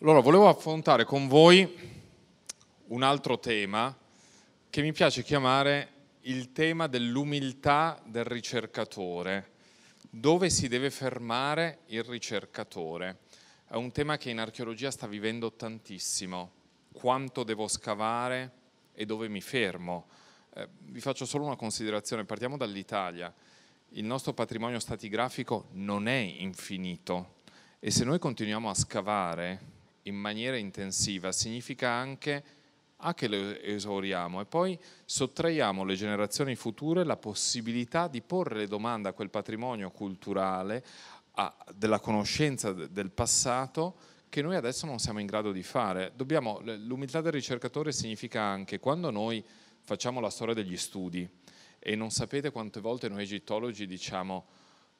Allora, volevo affrontare con voi un altro tema che mi piace chiamare il tema dell'umiltà del ricercatore. Dove si deve fermare il ricercatore? È un tema che in archeologia sta vivendo tantissimo. Quanto devo scavare e dove mi fermo? Eh, vi faccio solo una considerazione, partiamo dall'Italia. Il nostro patrimonio statigrafico non è infinito e se noi continuiamo a scavare in maniera intensiva significa anche a ah, che lo esauriamo e poi sottraiamo alle generazioni future la possibilità di porre le domande a quel patrimonio culturale, a, della conoscenza del passato che noi adesso non siamo in grado di fare. Dobbiamo, l'umiltà del ricercatore significa anche quando noi facciamo la storia degli studi e non sapete quante volte noi egittologi diciamo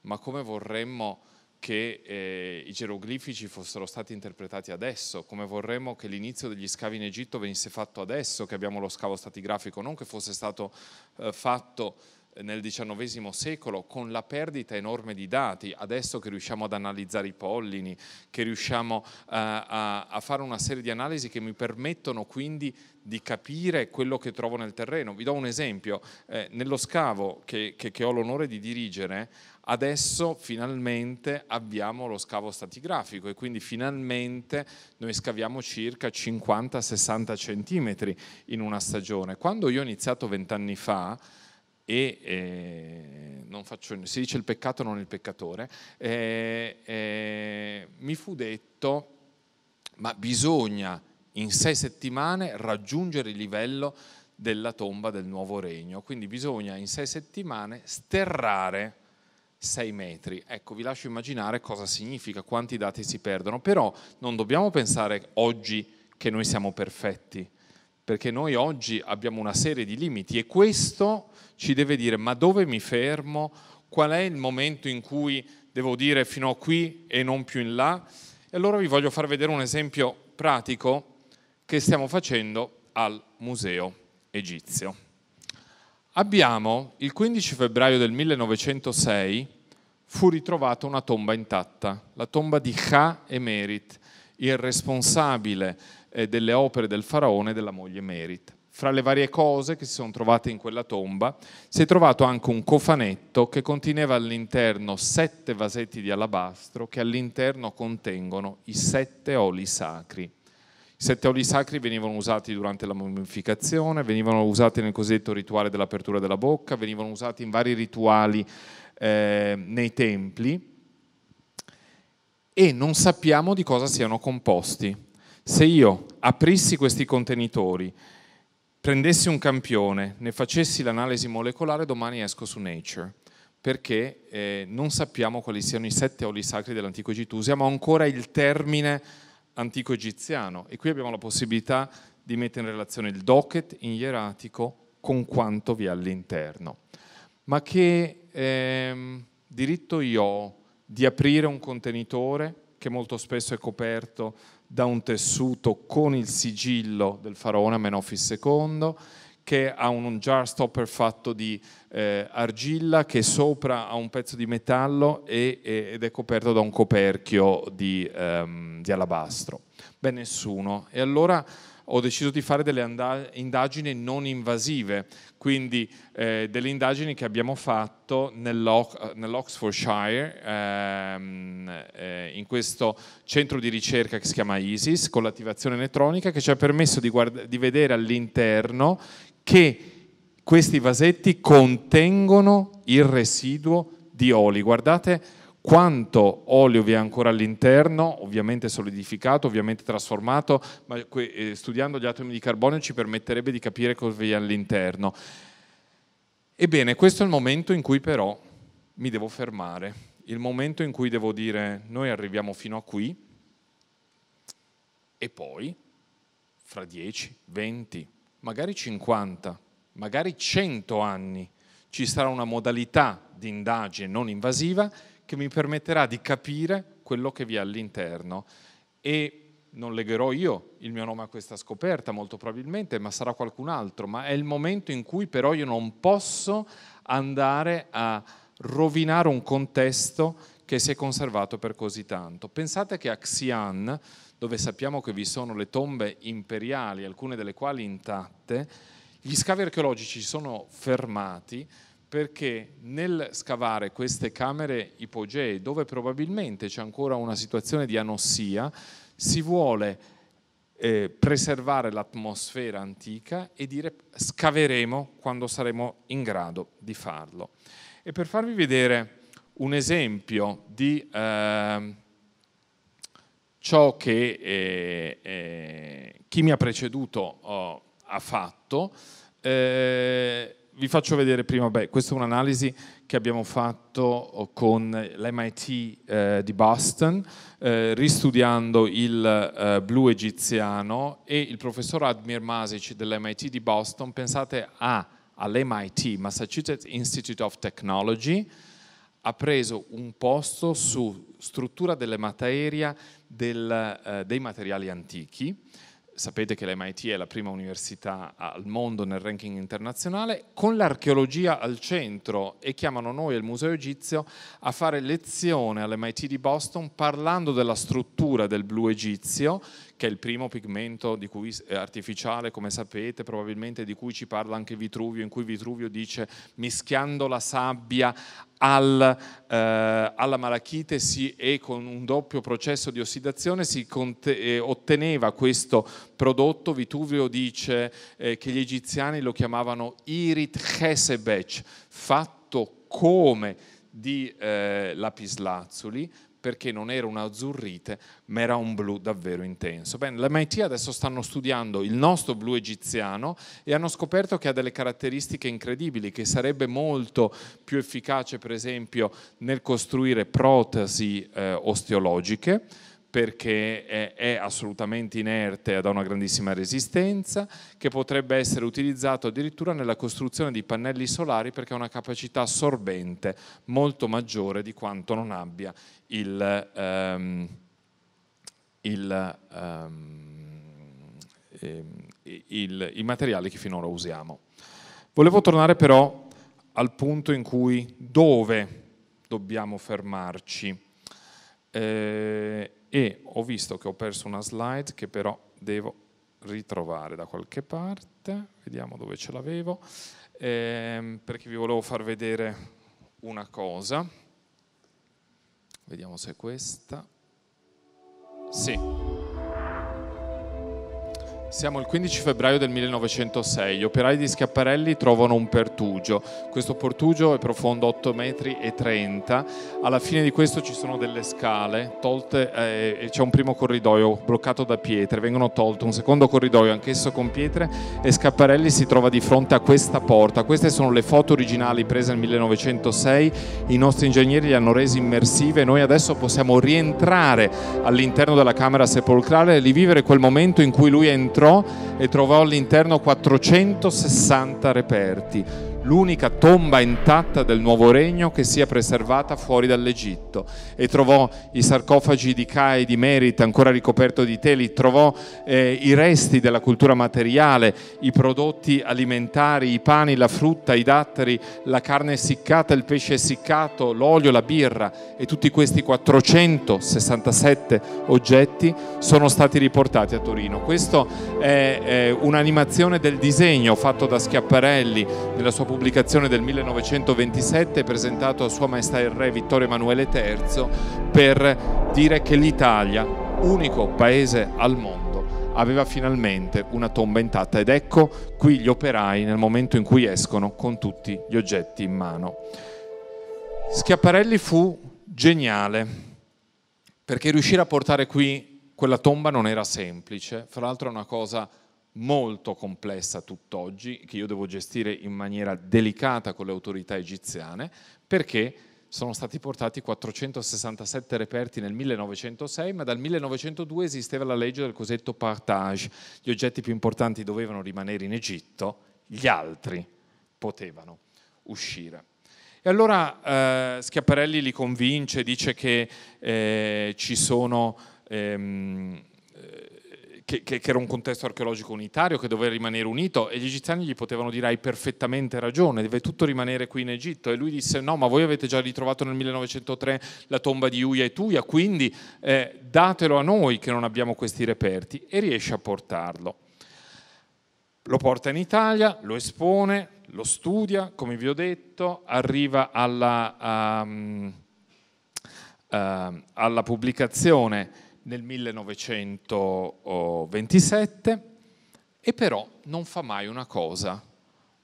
ma come vorremmo che eh, i geroglifici fossero stati interpretati adesso, come vorremmo che l'inizio degli scavi in Egitto venisse fatto adesso, che abbiamo lo scavo stratigrafico, non che fosse stato eh, fatto nel XIX secolo con la perdita enorme di dati, adesso che riusciamo ad analizzare i pollini, che riusciamo eh, a, a fare una serie di analisi che mi permettono quindi di capire quello che trovo nel terreno. Vi do un esempio, eh, nello scavo che, che, che ho l'onore di dirigere, adesso finalmente abbiamo lo scavo statigrafico e quindi finalmente noi scaviamo circa 50-60 centimetri in una stagione. Quando io ho iniziato vent'anni fa, e eh, non faccio, si dice il peccato non il peccatore, eh, eh, mi fu detto, ma bisogna in sei settimane raggiungere il livello della tomba del nuovo regno, quindi bisogna in sei settimane sterrare sei metri. Ecco, vi lascio immaginare cosa significa, quanti dati si perdono, però non dobbiamo pensare oggi che noi siamo perfetti, perché noi oggi abbiamo una serie di limiti e questo ci deve dire ma dove mi fermo, qual è il momento in cui devo dire fino a qui e non più in là. E allora vi voglio far vedere un esempio pratico che stiamo facendo al Museo Egizio. Abbiamo il 15 febbraio del 1906 fu ritrovata una tomba intatta, la tomba di Kha Emerit, il responsabile eh, delle opere del faraone e della moglie Merit. Fra le varie cose che si sono trovate in quella tomba si è trovato anche un cofanetto che conteneva all'interno sette vasetti di alabastro che all'interno contengono i sette oli sacri. I sette oli sacri venivano usati durante la mummificazione, venivano usati nel cosiddetto rituale dell'apertura della bocca, venivano usati in vari rituali eh, nei templi e non sappiamo di cosa siano composti. Se io aprissi questi contenitori, prendessi un campione, ne facessi l'analisi molecolare, domani esco su Nature, perché eh, non sappiamo quali siano i sette oli sacri dell'antico Egitto, usiamo ancora il termine antico egiziano e qui abbiamo la possibilità di mettere in relazione il docket in ieratico con quanto vi è all'interno. Ma che ehm, diritto io ho di aprire un contenitore che molto spesso è coperto da un tessuto con il sigillo del faraone Amenofis II, che ha un jar stopper fatto di eh, argilla che sopra ha un pezzo di metallo e, e, ed è coperto da un coperchio di, ehm, di alabastro. Beh, nessuno. E allora ho deciso di fare delle indagini non invasive, quindi eh, delle indagini che abbiamo fatto nell'Ox- nell'Oxfordshire, ehm, eh, in questo centro di ricerca che si chiama ISIS, con l'attivazione elettronica, che ci ha permesso di, guarda- di vedere all'interno che questi vasetti contengono il residuo di oli. Guardate quanto olio vi è ancora all'interno, ovviamente solidificato, ovviamente trasformato, ma eh, studiando gli atomi di carbonio ci permetterebbe di capire cosa vi è all'interno. Ebbene, questo è il momento in cui però mi devo fermare, il momento in cui devo dire noi arriviamo fino a qui e poi fra 10, 20, magari 50, magari 100 anni ci sarà una modalità di indagine non invasiva che mi permetterà di capire quello che vi è all'interno. E non legherò io il mio nome a questa scoperta, molto probabilmente, ma sarà qualcun altro. Ma è il momento in cui però io non posso andare a rovinare un contesto che si è conservato per così tanto. Pensate che a Xi'an, dove sappiamo che vi sono le tombe imperiali, alcune delle quali intatte, gli scavi archeologici sono fermati perché nel scavare queste camere ipogee, dove probabilmente c'è ancora una situazione di anossia, si vuole eh, preservare l'atmosfera antica e dire scaveremo quando saremo in grado di farlo. E per farvi vedere un esempio di eh, ciò che eh, eh, chi mi ha preceduto oh, ha fatto, eh, vi faccio vedere prima, beh, questa è un'analisi che abbiamo fatto oh, con l'MIT eh, di Boston, eh, ristudiando il eh, blu egiziano e il professor Admir Masic dell'MIT di Boston, pensate a, all'MIT, Massachusetts Institute of Technology, ha preso un posto su struttura delle materia del, eh, dei materiali antichi, sapete che l'MIT è la prima università al mondo nel ranking internazionale, con l'archeologia al centro e chiamano noi il Museo Egizio a fare lezione all'MIT di Boston parlando della struttura del blu egizio che è il primo pigmento cui, eh, artificiale, come sapete, probabilmente di cui ci parla anche Vitruvio, in cui Vitruvio dice mischiando la sabbia al, eh, alla malachite si, e con un doppio processo di ossidazione si conte, eh, otteneva questo prodotto. Vitruvio dice eh, che gli egiziani lo chiamavano irit chesebech, fatto come di eh, lapislazzuli, perché non era un azzurrite, ma era un blu davvero intenso. Bene, l'MIT adesso stanno studiando il nostro blu egiziano e hanno scoperto che ha delle caratteristiche incredibili, che sarebbe molto più efficace, per esempio, nel costruire protesi eh, osteologiche perché è, è, assolutamente inerte ed ha una grandissima resistenza, che potrebbe essere utilizzato addirittura nella costruzione di pannelli solari perché ha una capacità assorbente molto maggiore di quanto non abbia il, um, il, um, il, i materiali che finora usiamo. Volevo tornare però al punto in cui dove dobbiamo fermarci. Eh, e ho visto che ho perso una slide che però devo ritrovare da qualche parte, vediamo dove ce l'avevo, ehm, perché vi volevo far vedere una cosa, vediamo se è questa, sì. Siamo il 15 febbraio del 1906, gli operai di Schiaparelli trovano un pertugio. Questo pertugio è profondo 8 metri. e 30, Alla fine di questo ci sono delle scale tolte eh, e c'è un primo corridoio bloccato da pietre, vengono tolte un secondo corridoio anch'esso con pietre e Schiaparelli si trova di fronte a questa porta. Queste sono le foto originali prese nel 1906, i nostri ingegneri le hanno rese immersive, noi adesso possiamo rientrare all'interno della camera sepolcrale e rivivere quel momento in cui lui è entrato entrò e trovò all'interno 460 reperti l'unica tomba intatta del nuovo regno che sia preservata fuori dall'Egitto e trovò i sarcofagi di Cai e di Merit ancora ricoperto di teli, trovò eh, i resti della cultura materiale, i prodotti alimentari, i pani, la frutta, i datteri, la carne essiccata, il pesce essiccato, l'olio, la birra e tutti questi 467 oggetti sono stati riportati a Torino. Questa è eh, un'animazione del disegno fatto da Schiapparelli nella sua pubblicazione pubblicazione del 1927 presentato a Sua Maestà il Re Vittorio Emanuele III per dire che l'Italia, unico paese al mondo, aveva finalmente una tomba intatta ed ecco qui gli operai nel momento in cui escono con tutti gli oggetti in mano. Schiaparelli fu geniale perché riuscire a portare qui quella tomba non era semplice, fra l'altro è una cosa molto complessa tutt'oggi, che io devo gestire in maniera delicata con le autorità egiziane, perché sono stati portati 467 reperti nel 1906, ma dal 1902 esisteva la legge del cosiddetto partage. Gli oggetti più importanti dovevano rimanere in Egitto, gli altri potevano uscire. E allora eh, Schiaparelli li convince, dice che eh, ci sono... Ehm, che, che, che, era un contesto archeologico unitario, che doveva rimanere unito, e gli egiziani gli potevano dire hai perfettamente ragione, deve tutto rimanere qui in Egitto. E lui disse no, ma voi avete già ritrovato nel 1903 la tomba di Uia e Tuia, quindi eh, datelo a noi che non abbiamo questi reperti, e riesce a portarlo. Lo porta in Italia, lo espone, lo studia, come vi ho detto, arriva alla, um, uh, alla pubblicazione nel 1927 e però non fa mai una cosa,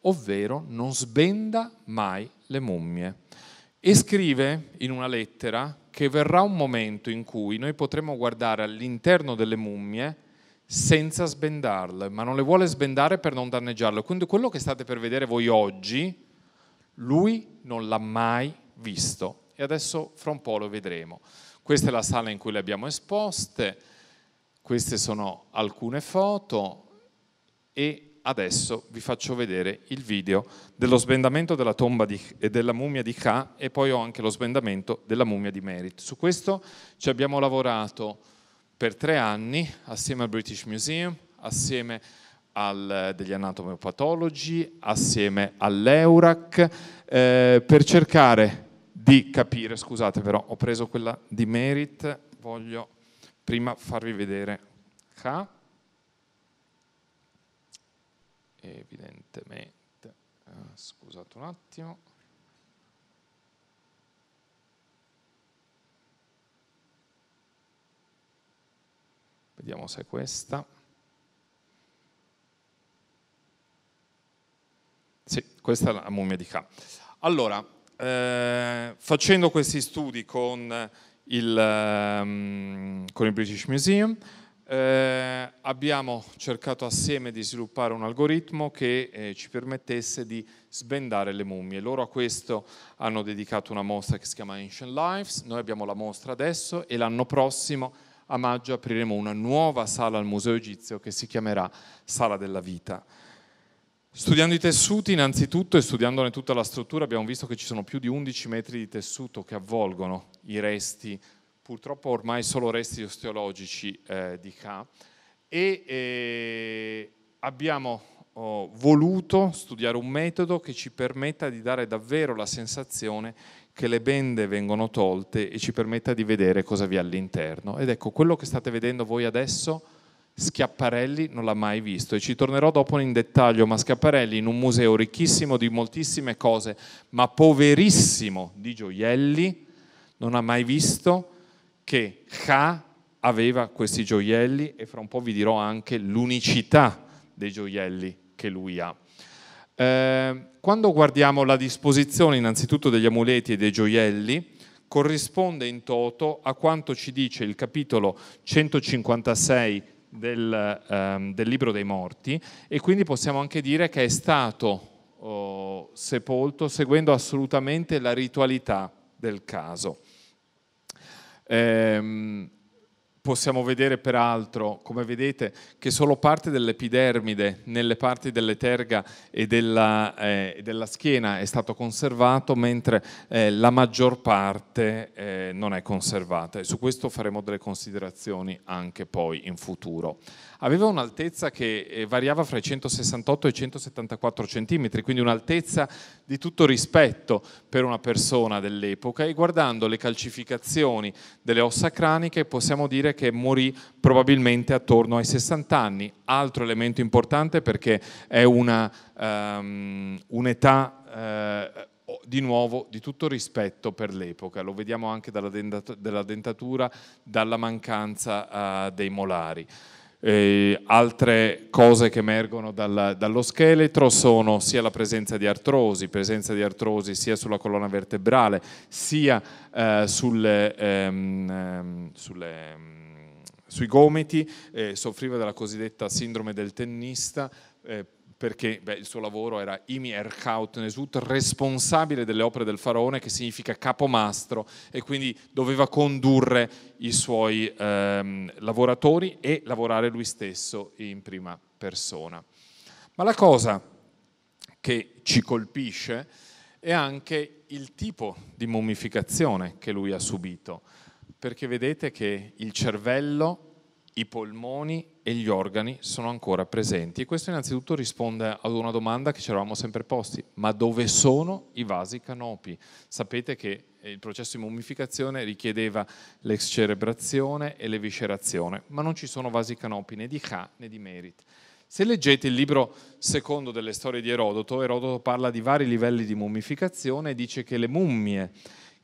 ovvero non sbenda mai le mummie. E scrive in una lettera che verrà un momento in cui noi potremo guardare all'interno delle mummie senza sbendarle, ma non le vuole sbendare per non danneggiarle. Quindi quello che state per vedere voi oggi, lui non l'ha mai visto. E adesso fra un po' lo vedremo. Questa è la sala in cui le abbiamo esposte, queste sono alcune foto e adesso vi faccio vedere il video dello sbendamento della tomba di, e della mummia di Ka e poi ho anche lo sbendamento della mummia di Merit. Su questo ci abbiamo lavorato per tre anni assieme al British Museum, assieme al, eh, degli anatomopatologi, assieme all'Eurac, eh, per cercare di capire, scusate però, ho preso quella di Merit, voglio prima farvi vedere K, evidentemente, eh, scusate un attimo, vediamo se è questa, sì, questa è la mummia di K. Allora, eh, facendo questi studi con il, um, con il British Museum eh, abbiamo cercato assieme di sviluppare un algoritmo che eh, ci permettesse di sbendare le mummie. Loro a questo hanno dedicato una mostra che si chiama Ancient Lives, noi abbiamo la mostra adesso e l'anno prossimo a maggio apriremo una nuova sala al Museo Egizio che si chiamerà Sala della Vita. Studiando i tessuti innanzitutto e studiandone tutta la struttura abbiamo visto che ci sono più di 11 metri di tessuto che avvolgono i resti, purtroppo ormai solo resti osteologici eh, di K e eh, abbiamo oh, voluto studiare un metodo che ci permetta di dare davvero la sensazione che le bende vengono tolte e ci permetta di vedere cosa vi è all'interno. Ed ecco, quello che state vedendo voi adesso Schiaparelli non l'ha mai visto e ci tornerò dopo in dettaglio, ma Schiaparelli in un museo ricchissimo di moltissime cose, ma poverissimo di gioielli, non ha mai visto che Ha aveva questi gioielli e fra un po' vi dirò anche l'unicità dei gioielli che lui ha. Eh, quando guardiamo la disposizione innanzitutto degli amuleti e dei gioielli, corrisponde in toto a quanto ci dice il capitolo 156 del, ehm, del libro dei morti e quindi possiamo anche dire che è stato oh, sepolto seguendo assolutamente la ritualità del caso. Ehm, possiamo vedere peraltro, come vedete, che solo parte dell'epidermide nelle parti delle terga e della, eh, della schiena è stato conservato, mentre eh, la maggior parte eh, non è conservata. E su questo faremo delle considerazioni anche poi in futuro aveva un'altezza che eh, variava fra i 168 e i 174 centimetri, quindi un'altezza di tutto rispetto per una persona dell'epoca e guardando le calcificazioni delle ossa craniche possiamo dire che morì probabilmente attorno ai 60 anni. Altro elemento importante perché è una, um, un'età... Uh, di nuovo di tutto rispetto per l'epoca, lo vediamo anche dalla, dentatura, dalla mancanza uh, dei molari. Eh, altre cose che emergono dalla, dallo scheletro sono sia la presenza di artrosi, presenza di artrosi sia sulla colonna vertebrale, sia eh, ehm, ehm, sulle, ehm, sulle, sui gomiti, eh, soffriva della cosiddetta sindrome del tennista eh, perché beh, il suo lavoro era Imi Erkautnesut, responsabile delle opere del faraone, che significa capomastro, e quindi doveva condurre i suoi ehm, lavoratori e lavorare lui stesso in prima persona. Ma la cosa che ci colpisce è anche il tipo di mummificazione che lui ha subito, perché vedete che il cervello i polmoni e gli organi sono ancora presenti. E questo innanzitutto risponde ad una domanda che ci eravamo sempre posti, ma dove sono i vasi canopi? Sapete che eh, il processo di mummificazione richiedeva l'excerebrazione e l'eviscerazione, ma non ci sono vasi canopi né di Ca né di Merit. Se leggete il libro secondo delle storie di Erodoto, Erodoto parla di vari livelli di mummificazione e dice che le mummie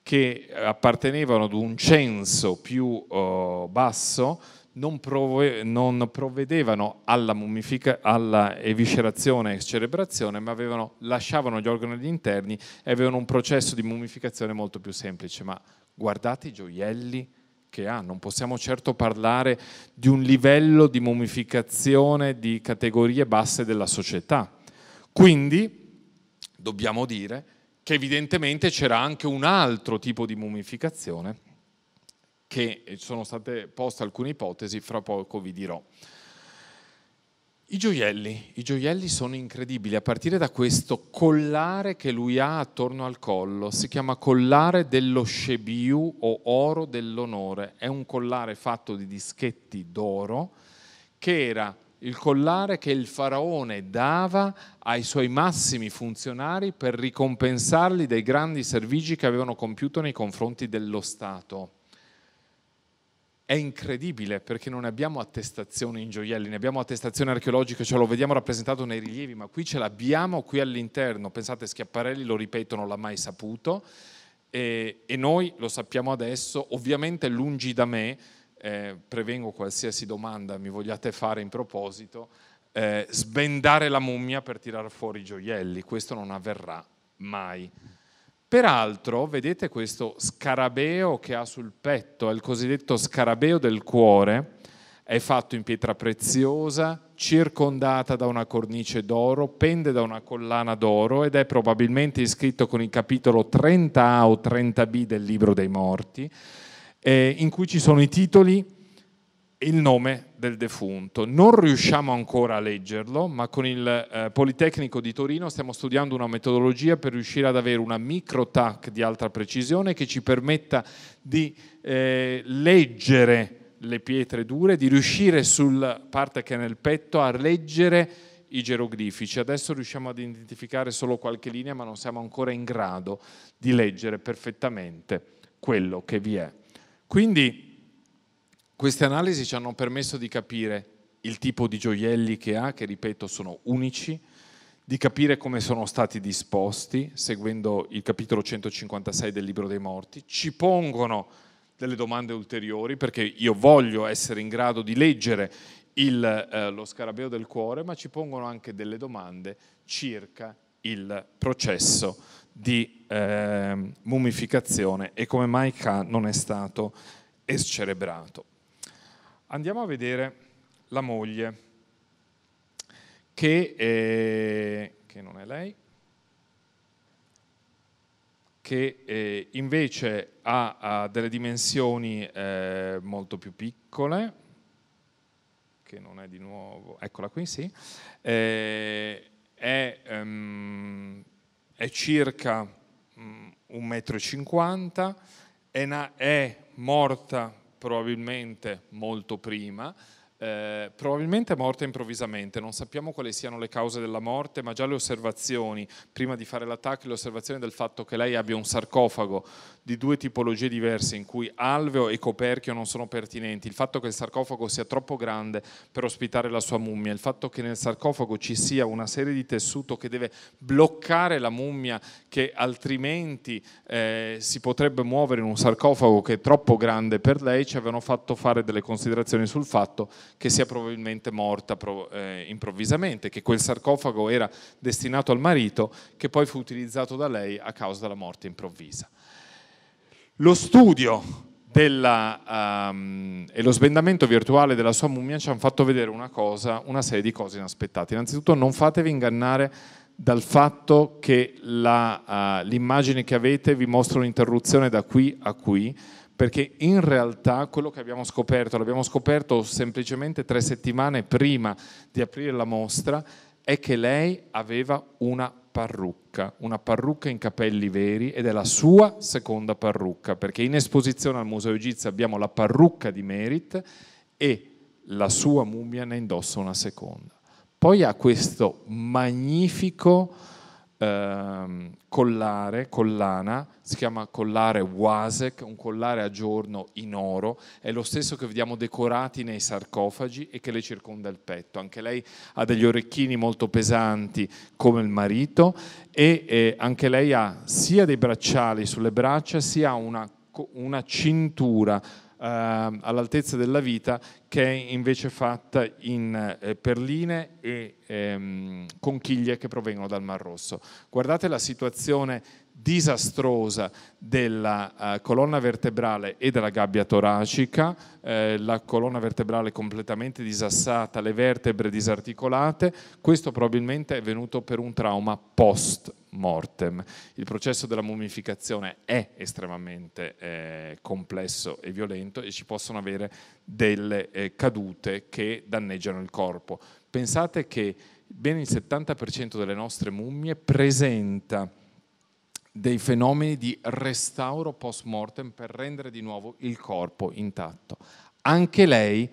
che appartenevano ad un censo più uh, basso non, prov- non provvedevano alla, mummifica- alla eviscerazione e cerebrazione, ma avevano, lasciavano gli organi interni e avevano un processo di mummificazione molto più semplice. Ma guardate i gioielli che ha, non possiamo certo parlare di un livello di mummificazione di categorie basse della società. Quindi dobbiamo dire che evidentemente c'era anche un altro tipo di mummificazione che eh, sono state poste alcune ipotesi, fra poco vi dirò. I gioielli, i gioielli sono incredibili, a partire da questo collare che lui ha attorno al collo, si chiama collare dello Shebiu o oro dell'onore, è un collare fatto di dischetti d'oro che era il collare che il faraone dava ai suoi massimi funzionari per ricompensarli dei grandi servigi che avevano compiuto nei confronti dello Stato è incredibile perché non abbiamo attestazioni in gioielli, ne abbiamo attestazioni archeologiche, cioè lo vediamo rappresentato nei rilievi, ma qui ce l'abbiamo qui all'interno. Pensate, Schiaparelli, lo ripeto, non l'ha mai saputo e, e noi lo sappiamo adesso, ovviamente lungi da me, eh, prevengo qualsiasi domanda mi vogliate fare in proposito, eh, sbendare la mummia per tirar fuori i gioielli, questo non avverrà mai. Peraltro, vedete questo scarabeo che ha sul petto, è il cosiddetto scarabeo del cuore, è fatto in pietra preziosa, circondata da una cornice d'oro, pende da una collana d'oro ed è probabilmente iscritto con il capitolo 30A o 30B del Libro dei Morti, eh, in cui ci sono i titoli il nome del defunto. Non riusciamo ancora a leggerlo, ma con il eh, Politecnico di Torino stiamo studiando una metodologia per riuscire ad avere una micro tac di alta precisione che ci permetta di eh, leggere le pietre dure, di riuscire sulla parte che è nel petto a leggere i geroglifici. Adesso riusciamo ad identificare solo qualche linea, ma non siamo ancora in grado di leggere perfettamente quello che vi è. Quindi queste analisi ci hanno permesso di capire il tipo di gioielli che ha, che ripeto sono unici, di capire come sono stati disposti, seguendo il capitolo 156 del Libro dei Morti, ci pongono delle domande ulteriori perché io voglio essere in grado di leggere il, eh, lo scarabeo del cuore, ma ci pongono anche delle domande circa il processo di eh, mumificazione e come mai K non è stato escerebrato andiamo a vedere la moglie, che, è, che non è lei, che eh, invece ha, ha, delle dimensioni eh, molto più piccole, che non è di nuovo, eccola qui, sì, eh, è, um, è, circa um, 1,50 m, è, na- è morta probabilmente molto prima, eh, probabilmente è morta improvvisamente, non sappiamo quali siano le cause della morte, ma già le osservazioni, prima di fare l'attacco, le osservazioni del fatto che lei abbia un sarcofago di due tipologie diverse in cui alveo e coperchio non sono pertinenti, il fatto che il sarcofago sia troppo grande per ospitare la sua mummia, il fatto che nel sarcofago ci sia una serie di tessuto che deve bloccare la mummia che altrimenti eh, si potrebbe muovere in un sarcofago che è troppo grande per lei, ci avevano fatto fare delle considerazioni sul fatto che sia probabilmente morta eh, improvvisamente, che quel sarcofago era destinato al marito che poi fu utilizzato da lei a causa della morte improvvisa. Lo studio della, um, e lo sbendamento virtuale della sua mummia ci hanno fatto vedere una, cosa, una serie di cose inaspettate. Innanzitutto non fatevi ingannare dal fatto che la, uh, l'immagine che avete vi mostra un'interruzione da qui a qui, perché in realtà quello che abbiamo scoperto, l'abbiamo scoperto semplicemente tre settimane prima di aprire la mostra, è che lei aveva una parrucca, una parrucca in capelli veri ed è la sua seconda parrucca, perché in esposizione al Museo Egizio abbiamo la parrucca di Merit e la sua mummia ne indossa una seconda. Poi ha questo magnifico ehm, collare, collana, si chiama collare Wasek, un collare a giorno in oro, è lo stesso che vediamo decorati nei sarcofagi e che le circonda il petto. Anche lei ha degli orecchini molto pesanti come il marito e eh, anche lei ha sia dei bracciali sulle braccia sia una, una cintura Ehm, all'altezza della vita che è invece fatta in eh, perline e ehm, conchiglie che provengono dal Mar Rosso. Guardate la situazione disastrosa della uh, colonna vertebrale e della gabbia toracica, eh, la colonna vertebrale completamente disassata, le vertebre disarticolate, questo probabilmente è venuto per un trauma post mortem. Il processo della mummificazione è estremamente eh, complesso e violento e ci possono avere delle eh, cadute che danneggiano il corpo. Pensate che ben il 70% delle nostre mummie presenta dei fenomeni di restauro post mortem per rendere di nuovo il corpo intatto. Anche lei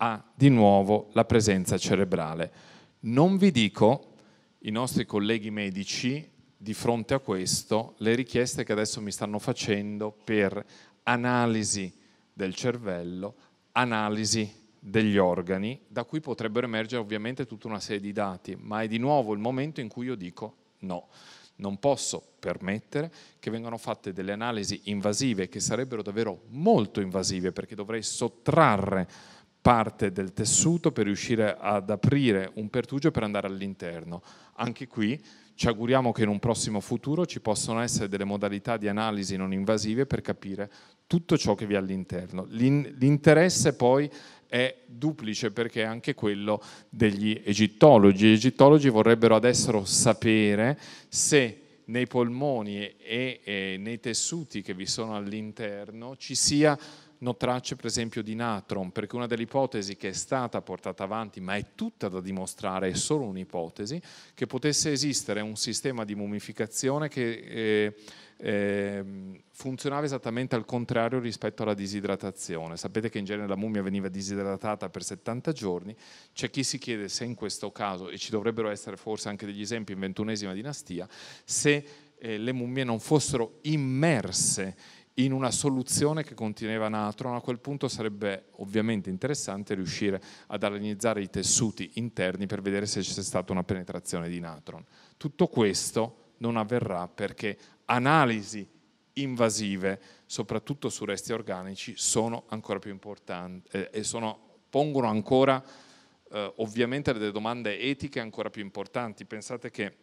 ha di nuovo la presenza cerebrale. Non vi dico, i nostri colleghi medici di fronte a questo le richieste che adesso mi stanno facendo per analisi del cervello, analisi degli organi, da cui potrebbero emergere ovviamente tutta una serie di dati, ma è di nuovo il momento in cui io dico no. Non posso permettere che vengano fatte delle analisi invasive che sarebbero davvero molto invasive perché dovrei sottrarre parte del tessuto per riuscire ad aprire un pertugio per andare all'interno. Anche qui ci auguriamo che in un prossimo futuro ci possano essere delle modalità di analisi non invasive per capire tutto ciò che vi è all'interno. L'interesse poi è duplice perché è anche quello degli egittologi. Gli egittologi vorrebbero adesso sapere se nei polmoni e, nei tessuti che vi sono all'interno ci sia no tracce per esempio di natron, perché una delle ipotesi che è stata portata avanti, ma è tutta da dimostrare, è solo un'ipotesi, che potesse esistere un sistema di mummificazione che eh, eh, funzionava esattamente al contrario rispetto alla disidratazione. Sapete che in genere la mummia veniva disidratata per 70 giorni, c'è chi si chiede se in questo caso, e ci dovrebbero essere forse anche degli esempi in ventunesima dinastia, se eh, le mummie non fossero immerse in una soluzione che conteneva natron, a quel punto sarebbe ovviamente interessante riuscire ad alanizzare i tessuti interni per vedere se c'è stata una penetrazione di natron. Tutto questo non avverrà perché analisi invasive, soprattutto su resti organici, sono ancora più importanti eh, e sono, pongono ancora eh, ovviamente delle domande etiche ancora più importanti. Pensate che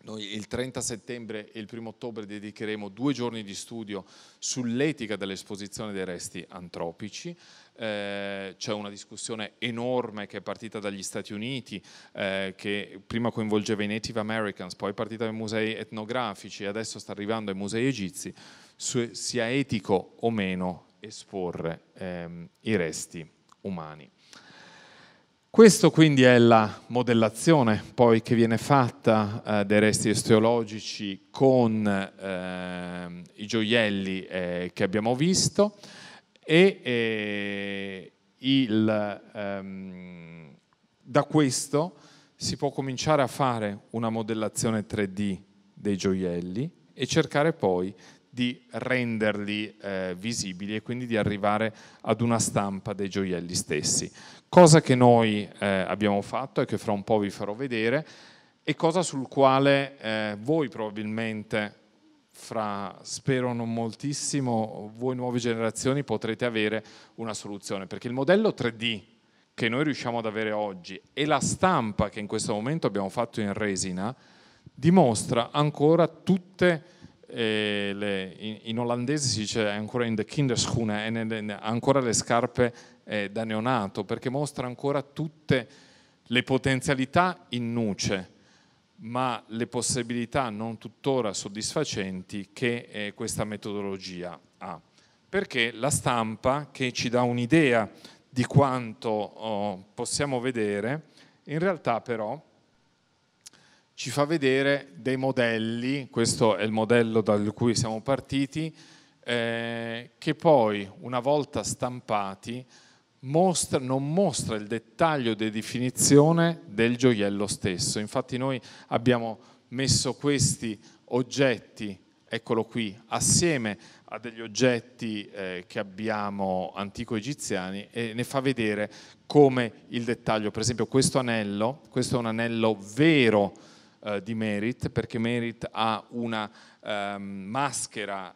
noi il 30 settembre e il 1 ottobre dedicheremo due giorni di studio sull'etica dell'esposizione dei resti antropici. Eh, c'è una discussione enorme che è partita dagli Stati Uniti, eh, che prima coinvolgeva i Native Americans, poi è partita dai musei etnografici e adesso sta arrivando ai musei egizi, su, sia etico o meno esporre ehm, i resti umani. Questo quindi è la modellazione poi che viene fatta eh, dei resti osteologici con eh, i gioielli eh, che abbiamo visto e eh, il, ehm, da questo si può cominciare a fare una modellazione 3D dei gioielli e cercare poi di renderli eh, visibili e quindi di arrivare ad una stampa dei gioielli stessi cosa che noi eh, abbiamo fatto e che fra un po' vi farò vedere e cosa sul quale eh, voi probabilmente fra spero non moltissimo voi nuove generazioni potrete avere una soluzione perché il modello 3D che noi riusciamo ad avere oggi e la stampa che in questo momento abbiamo fatto in resina dimostra ancora tutte le le, in, in, olandese si dice ancora in the kinderschoenen, e nelle, ancora le scarpe eh, da neonato, perché mostra ancora tutte le potenzialità in nuce, ma le possibilità non tuttora soddisfacenti che eh, questa metodologia ha. Perché la stampa che ci dà un'idea di quanto oh, possiamo vedere, in realtà però ci fa vedere dei modelli, questo è il modello da cui siamo partiti, eh, che poi una volta stampati mostra, non mostra il dettaglio di definizione del gioiello stesso. Infatti noi abbiamo messo questi oggetti, eccolo qui, assieme a degli oggetti eh, che abbiamo antico-egiziani e ne fa vedere come il dettaglio, per esempio questo anello, questo è un anello vero, eh, di Merit, perché Merit ha una ehm, eh, maschera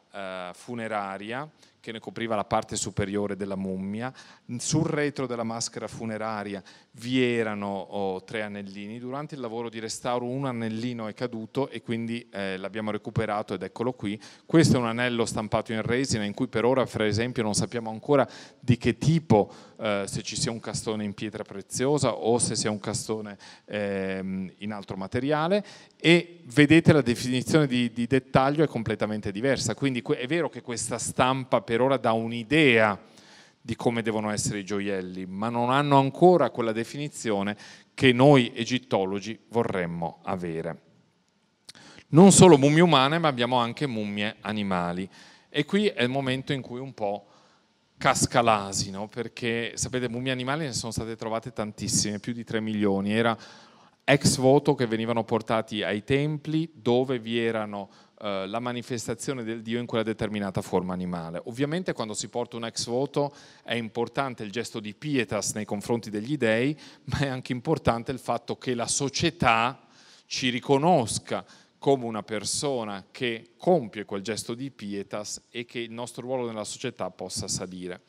funeraria che ne copriva la parte superiore della mummia, sul retro della maschera funeraria vi erano oh, tre anellini, durante il lavoro di restauro un anellino è caduto e quindi eh, l'abbiamo recuperato ed eccolo qui. Questo è un anello stampato in resina in cui per ora per esempio non sappiamo ancora di che tipo, eh, se ci sia un castone in pietra preziosa o se sia un castone eh, in altro materiale e vedete la definizione di, di dettaglio è completamente diversa, quindi è vero che questa stampa per ora dà un'idea di come devono essere i gioielli, ma non hanno ancora quella definizione che noi egittologi vorremmo avere. Non solo mummie umane, ma abbiamo anche mummie animali. E qui è il momento in cui un po' casca l'asino, perché sapete, mummie animali ne sono state trovate tantissime, più di 3 milioni, era ex voto che venivano portati ai templi dove vi erano eh, la manifestazione del Dio in quella determinata forma animale. Ovviamente quando si porta un ex voto è importante il gesto di pietas nei confronti degli dei, ma è anche importante il fatto che la società ci riconosca come una persona che compie quel gesto di pietas e che il nostro ruolo nella società possa salire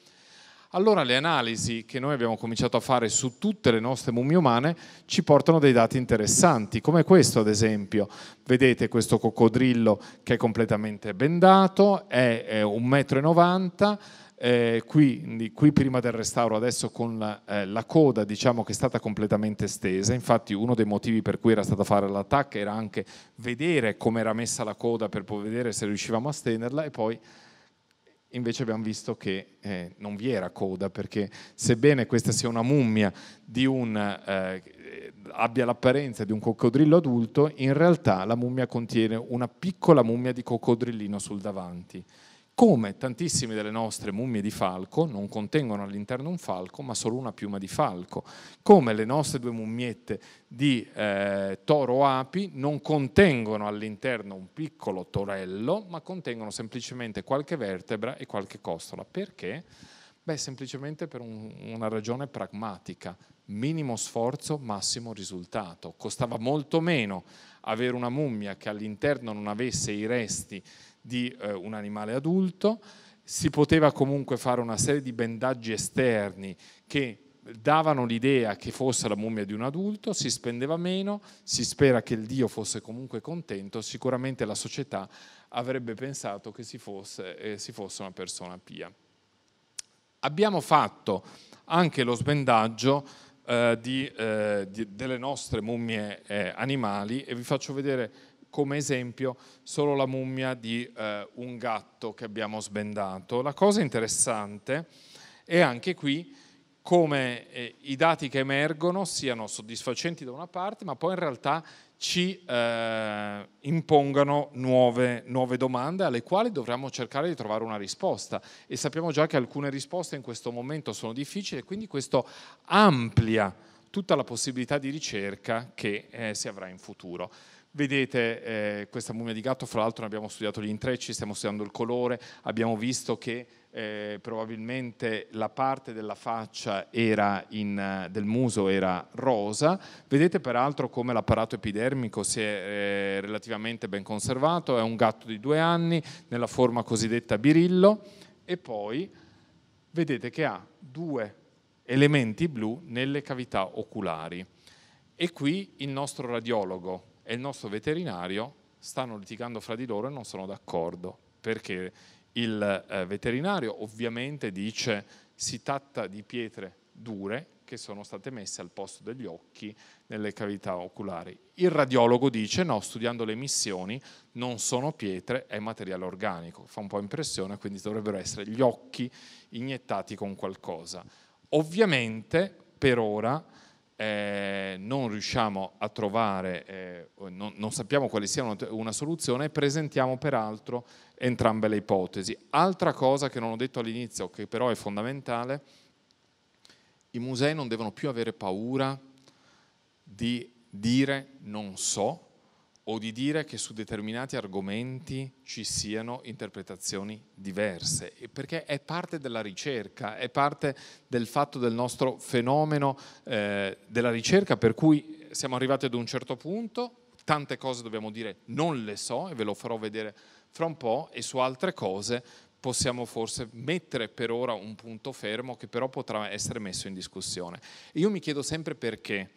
allora le analisi che noi abbiamo cominciato a fare su tutte le nostre mummie umane ci portano dei dati interessanti, come questo ad esempio. Vedete questo coccodrillo che è completamente bendato, è 1,90 m, eh, qui, qui, prima del restauro, adesso con la, eh, la, coda diciamo che è stata completamente stesa, infatti uno dei motivi per cui era stato fare l'attacco era anche vedere come era messa la coda per poi vedere se riuscivamo a stenerla e poi invece abbiamo visto che eh, non vi era coda, perché sebbene questa sia una mummia un, eh, abbia l'apparenza di un coccodrillo adulto, in realtà la mummia contiene una piccola mummia di coccodrillino sul davanti come tantissime delle nostre mummie di falco non contengono all'interno un falco ma solo una piuma di falco, come le nostre due mummiette di eh, toro api non contengono all'interno un piccolo torello ma contengono semplicemente qualche vertebra e qualche costola. Perché? Beh, semplicemente per un, una ragione pragmatica, minimo sforzo, massimo risultato. Costava molto meno avere una mummia che all'interno non avesse i resti di eh, un animale adulto, si poteva comunque fare una serie di bendaggi esterni che davano l'idea che fosse la mummia di un adulto, si spendeva meno, si spera che il Dio fosse comunque contento, sicuramente la società avrebbe pensato che si fosse, eh, si fosse una persona pia. Abbiamo fatto anche lo sbendaggio eh, di, eh, di, delle nostre mummie eh, animali e vi faccio vedere come esempio solo la mummia di eh, un gatto che abbiamo sbendato. La cosa interessante è anche qui come eh, i dati che emergono siano soddisfacenti da una parte, ma poi in realtà ci eh, impongano nuove, nuove, domande alle quali dovremmo cercare di trovare una risposta e sappiamo già che alcune risposte in questo momento sono difficili e quindi questo amplia tutta la possibilità di ricerca che eh, si avrà in futuro. Vedete eh, questa mummia di gatto, fra l'altro ne abbiamo studiato gli intrecci, stiamo studiando il colore, abbiamo visto che eh, probabilmente la parte della faccia in, eh, del muso era rosa. Vedete peraltro come l'apparato epidermico si è eh, relativamente ben conservato, è un gatto di due anni nella forma cosiddetta birillo e poi vedete che ha due elementi blu nelle cavità oculari. E qui il nostro radiologo, e il nostro veterinario stanno litigando fra di loro e non sono d'accordo, perché il eh, veterinario ovviamente dice si tratta di pietre dure che sono state messe al posto degli occhi nelle cavità oculari. Il radiologo dice no, studiando le emissioni non sono pietre, è materiale organico. Fa un po' impressione, quindi dovrebbero essere gli occhi iniettati con qualcosa. Ovviamente per ora eh, non riusciamo a trovare, eh, non, non, sappiamo quale sia una, una soluzione, presentiamo peraltro entrambe le ipotesi. Altra cosa che non ho detto all'inizio, che però è fondamentale, i musei non devono più avere paura di dire non so o di dire che su determinati argomenti ci siano interpretazioni diverse, perché è parte della ricerca, è parte del fatto del nostro fenomeno eh, della ricerca, per cui siamo arrivati ad un certo punto, tante cose dobbiamo dire non le so e ve lo farò vedere fra un po' e su altre cose possiamo forse mettere per ora un punto fermo che però potrà essere messo in discussione. E io mi chiedo sempre perché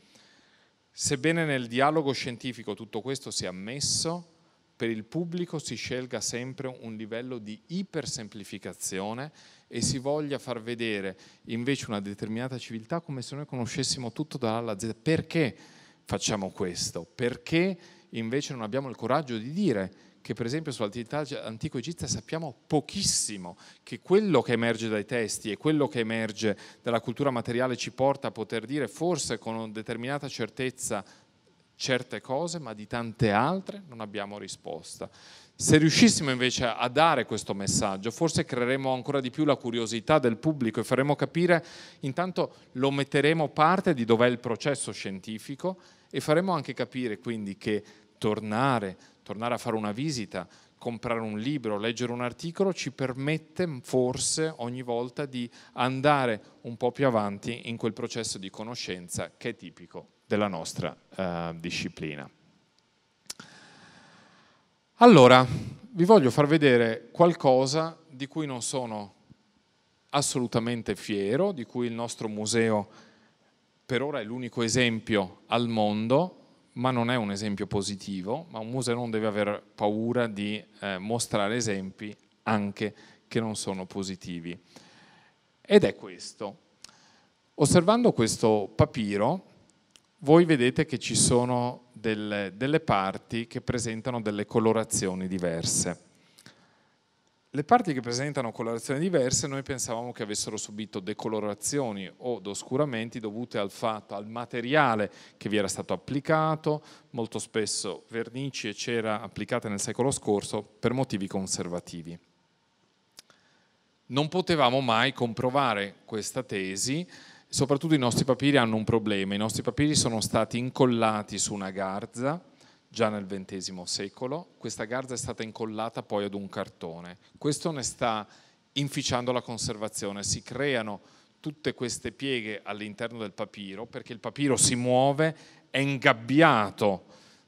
Sebbene nel dialogo scientifico tutto questo sia ammesso, per il pubblico si scelga sempre un livello di ipersemplificazione e si voglia far vedere invece una determinata civiltà come se noi conoscessimo tutto dall'A alla Z. Perché facciamo questo? Perché invece non abbiamo il coraggio di dire che per esempio sull'antichità cioè, antico Egizia sappiamo pochissimo, che quello che emerge dai testi e quello che emerge dalla cultura materiale ci porta a poter dire forse con una determinata certezza certe cose, ma di tante altre non abbiamo risposta. Se riuscissimo invece a dare questo messaggio, forse creeremo ancora di più la curiosità del pubblico e faremo capire, intanto lo metteremo parte di dov'è il processo scientifico e faremo anche capire quindi che tornare tornare a fare una visita, comprare un libro, leggere un articolo, ci permette forse ogni volta di andare un po' più avanti in quel processo di conoscenza che è tipico della nostra eh, disciplina. Allora, vi voglio far vedere qualcosa di cui non sono assolutamente fiero, di cui il nostro museo per ora è l'unico esempio al mondo ma non è un esempio positivo, ma un museo non deve avere paura di eh, mostrare esempi anche che non sono positivi. Ed è questo. Osservando questo papiro, voi vedete che ci sono delle, delle parti che presentano delle colorazioni diverse. Le parti che presentano colorazioni diverse noi pensavamo che avessero subito decolorazioni o oscuramenti dovute al fatto, al materiale che vi era stato applicato, molto spesso vernici e cera applicate nel secolo scorso per motivi conservativi. Non potevamo mai comprovare questa tesi, soprattutto i nostri papiri hanno un problema, i nostri papiri sono stati incollati su una garza, già nel XX secolo. Questa garza è stata incollata poi ad un cartone. Questo ne sta inficiando la conservazione. Si creano tutte queste pieghe all'interno del papiro perché il papiro si muove, è ingabbiato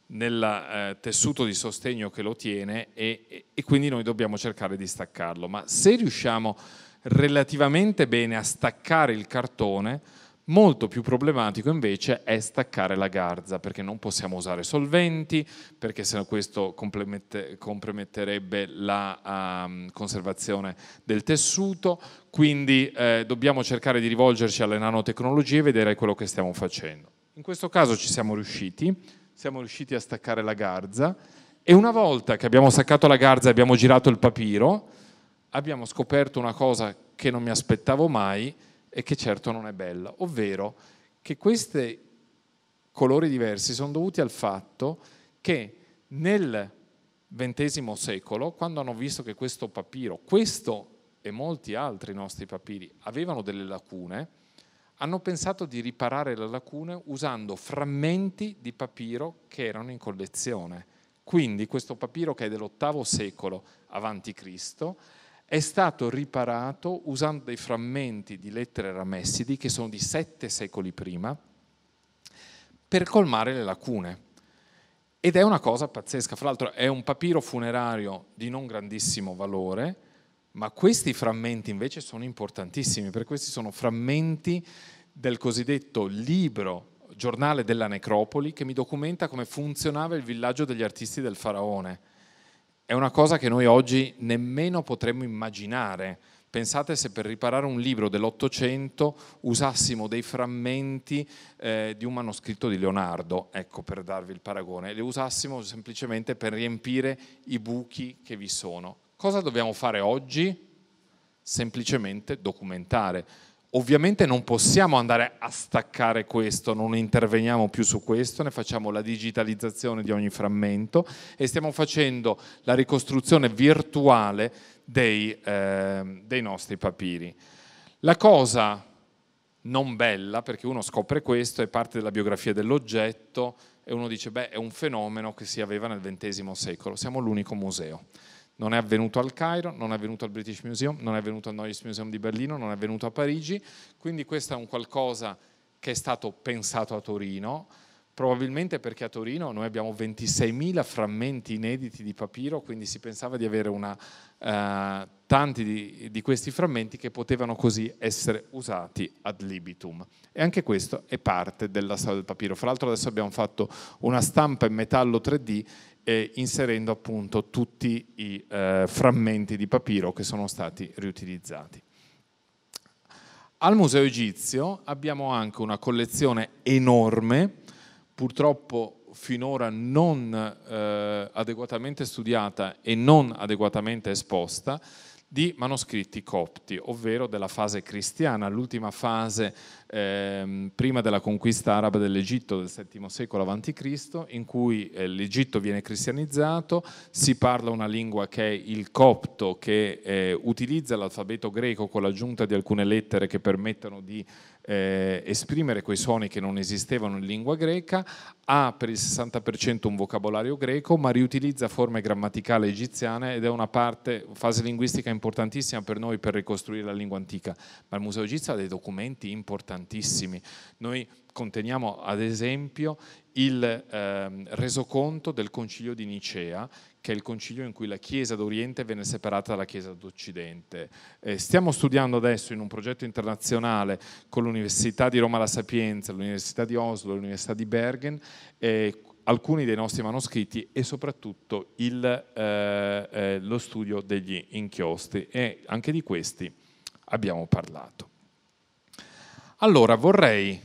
nel eh, tessuto di sostegno che lo tiene e, e quindi noi dobbiamo cercare di staccarlo. Ma se riusciamo relativamente bene a staccare il cartone, Molto più problematico invece è staccare la garza, perché non possiamo usare solventi, perché se no questo comprometterebbe la um, conservazione del tessuto, quindi eh, dobbiamo cercare di rivolgerci alle nanotecnologie e vedere quello che stiamo facendo. In questo caso ci siamo riusciti, siamo riusciti a staccare la garza e una volta che abbiamo staccato la garza e abbiamo girato il papiro, abbiamo scoperto una cosa che non mi aspettavo mai, e che certo non è bella, ovvero che questi colori diversi sono dovuti al fatto che nel XX secolo, quando hanno visto che questo papiro, questo e molti altri nostri papiri avevano delle lacune, hanno pensato di riparare le lacune usando frammenti di papiro che erano in collezione. Quindi questo papiro che è dell'VIII secolo avanti Cristo è stato riparato usando dei frammenti di lettere ramessidi che sono di sette secoli prima per colmare le lacune. Ed è una cosa pazzesca, fra l'altro è un papiro funerario di non grandissimo valore, ma questi frammenti invece sono importantissimi, perché questi sono frammenti del cosiddetto libro, giornale della necropoli, che mi documenta come funzionava il villaggio degli artisti del faraone è una cosa che noi oggi nemmeno potremmo immaginare. Pensate se per riparare un libro dell'Ottocento usassimo dei frammenti eh, di un manoscritto di Leonardo, ecco per darvi il paragone, li usassimo semplicemente per riempire i buchi che vi sono. Cosa dobbiamo fare oggi? Semplicemente documentare. Ovviamente non possiamo andare a staccare questo, non interveniamo più su questo, ne facciamo la digitalizzazione di ogni frammento e stiamo facendo la ricostruzione virtuale dei, eh, dei nostri papiri. La cosa non bella, perché uno scopre questo, è parte della biografia dell'oggetto e uno dice, beh, è un fenomeno che si aveva nel XX secolo, siamo l'unico museo. Non è avvenuto al Cairo, non è avvenuto al British Museum, non è avvenuto al Neues Museum di Berlino, non è avvenuto a Parigi, quindi questo è un qualcosa che è stato pensato a Torino, probabilmente perché a Torino noi abbiamo 26.000 frammenti inediti di papiro, quindi si pensava di avere una, eh, tanti di, di, questi frammenti che potevano così essere usati ad libitum. E anche questo è parte della storia del papiro. Fra l'altro adesso abbiamo fatto una stampa in metallo 3D eh, inserendo appunto tutti i eh, frammenti di papiro che sono stati riutilizzati. Al Museo Egizio abbiamo anche una collezione enorme, purtroppo finora non eh, adeguatamente studiata e non adeguatamente esposta, di manoscritti copti, ovvero della fase cristiana, l'ultima fase eh, prima della conquista araba dell'Egitto del VII secolo a.C., in cui eh, l'Egitto viene cristianizzato, si parla una lingua che è il copto, che eh, utilizza l'alfabeto greco con l'aggiunta di alcune lettere che permettono di eh, esprimere quei suoni che non esistevano in lingua greca, ha per il 60% un vocabolario greco, ma riutilizza forme grammaticali egiziane ed è una parte, fase linguistica importantissima per noi per ricostruire la lingua antica. Ma il Museo Egizio ha dei documenti importantissimi. Noi conteniamo ad esempio il eh, resoconto del concilio di Nicea, che è il concilio in cui la Chiesa d'Oriente venne separata dalla Chiesa d'Occidente. Eh, stiamo studiando adesso in un progetto internazionale con l'Università di Roma La Sapienza, l'Università di Oslo, l'Università di Bergen, eh, alcuni dei nostri manoscritti e soprattutto il, eh, eh, lo studio degli inchiostri e anche di questi abbiamo parlato. Allora vorrei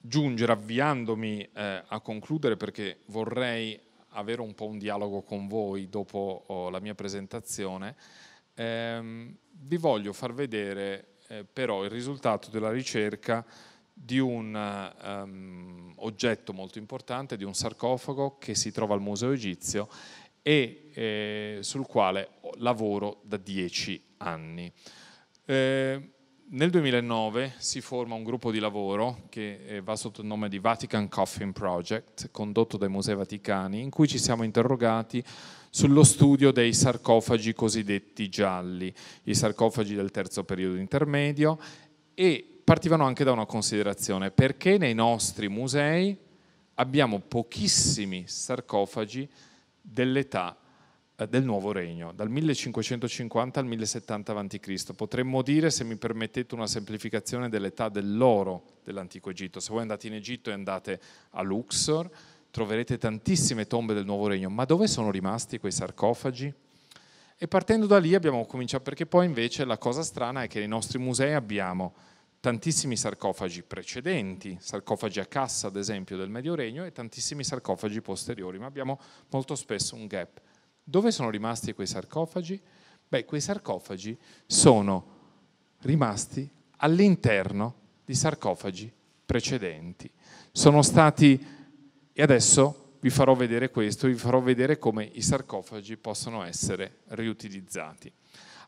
giungere avviandomi eh, a concludere perché vorrei avere un po' un dialogo con voi dopo oh, la mia presentazione. Ehm, vi voglio far vedere eh, però il risultato della ricerca di un um, oggetto molto importante, di un sarcofago che si trova al Museo Egizio e eh, sul quale lavoro da dieci anni. Eh, nel 2009 si forma un gruppo di lavoro che eh, va sotto il nome di Vatican Coffin Project, condotto dai Musei Vaticani, in cui ci siamo interrogati sullo studio dei sarcofagi cosiddetti gialli, i sarcofagi del terzo periodo intermedio e partivano anche da una considerazione, perché nei nostri musei abbiamo pochissimi sarcofagi dell'età eh, del nuovo regno, dal 1550 al 1070 a.C. Potremmo dire, se mi permettete una semplificazione, dell'età dell'oro dell'antico Egitto. Se voi andate in Egitto e andate a Luxor, troverete tantissime tombe del nuovo regno, ma dove sono rimasti quei sarcofagi? E partendo da lì abbiamo cominciato, perché poi invece la cosa strana è che nei nostri musei abbiamo tantissimi sarcofagi precedenti, sarcofagi a cassa ad esempio del Medio Regno e tantissimi sarcofagi posteriori, ma abbiamo molto spesso un gap. Dove sono rimasti quei sarcofagi? Beh, quei sarcofagi sono rimasti all'interno di sarcofagi precedenti. Sono stati, e adesso vi farò vedere questo, vi farò vedere come i sarcofagi possono essere riutilizzati.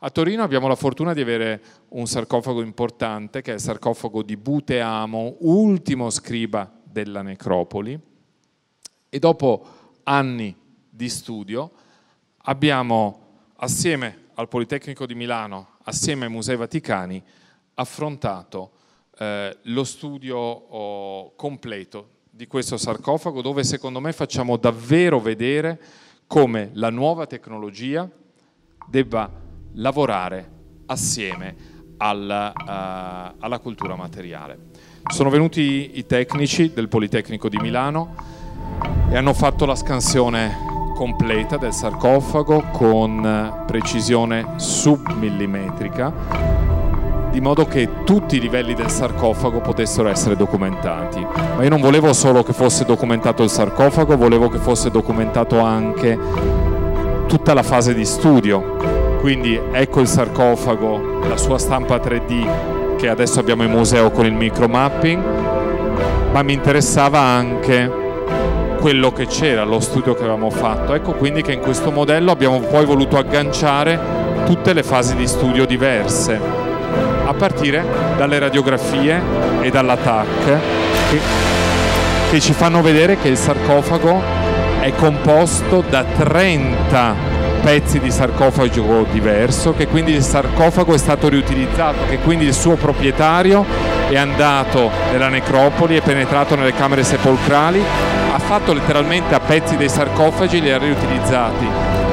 A Torino abbiamo la fortuna di avere un sarcofago importante che è il sarcofago di Buteamo, ultimo scriba della necropoli e dopo anni di studio abbiamo assieme al Politecnico di Milano, assieme ai Musei Vaticani, affrontato eh, lo studio oh, completo di questo sarcofago dove secondo me facciamo davvero vedere come la nuova tecnologia debba lavorare assieme alla, uh, eh, alla cultura materiale. Sono venuti i tecnici del Politecnico di Milano e hanno fatto la scansione completa del sarcofago con eh, precisione submillimetrica di modo che tutti i livelli del sarcofago potessero essere documentati. Ma io non volevo solo che fosse documentato il sarcofago, volevo che fosse documentato anche tutta la fase di studio, quindi ecco il sarcofago, la sua stampa 3D che adesso abbiamo in museo con il micromapping, ma mi interessava anche quello che c'era, lo studio che avevamo fatto. Ecco quindi che in questo modello abbiamo poi voluto agganciare tutte le fasi di studio diverse, a partire dalle radiografie e dall'attack che, che ci fanno vedere che il sarcofago è composto da 30 pezzi di sarcofago diverso, che quindi il sarcofago è stato riutilizzato, che quindi il suo proprietario è andato nella necropoli, è penetrato nelle camere sepolcrali, ha fatto letteralmente a pezzi dei sarcofagi e li ha riutilizzati.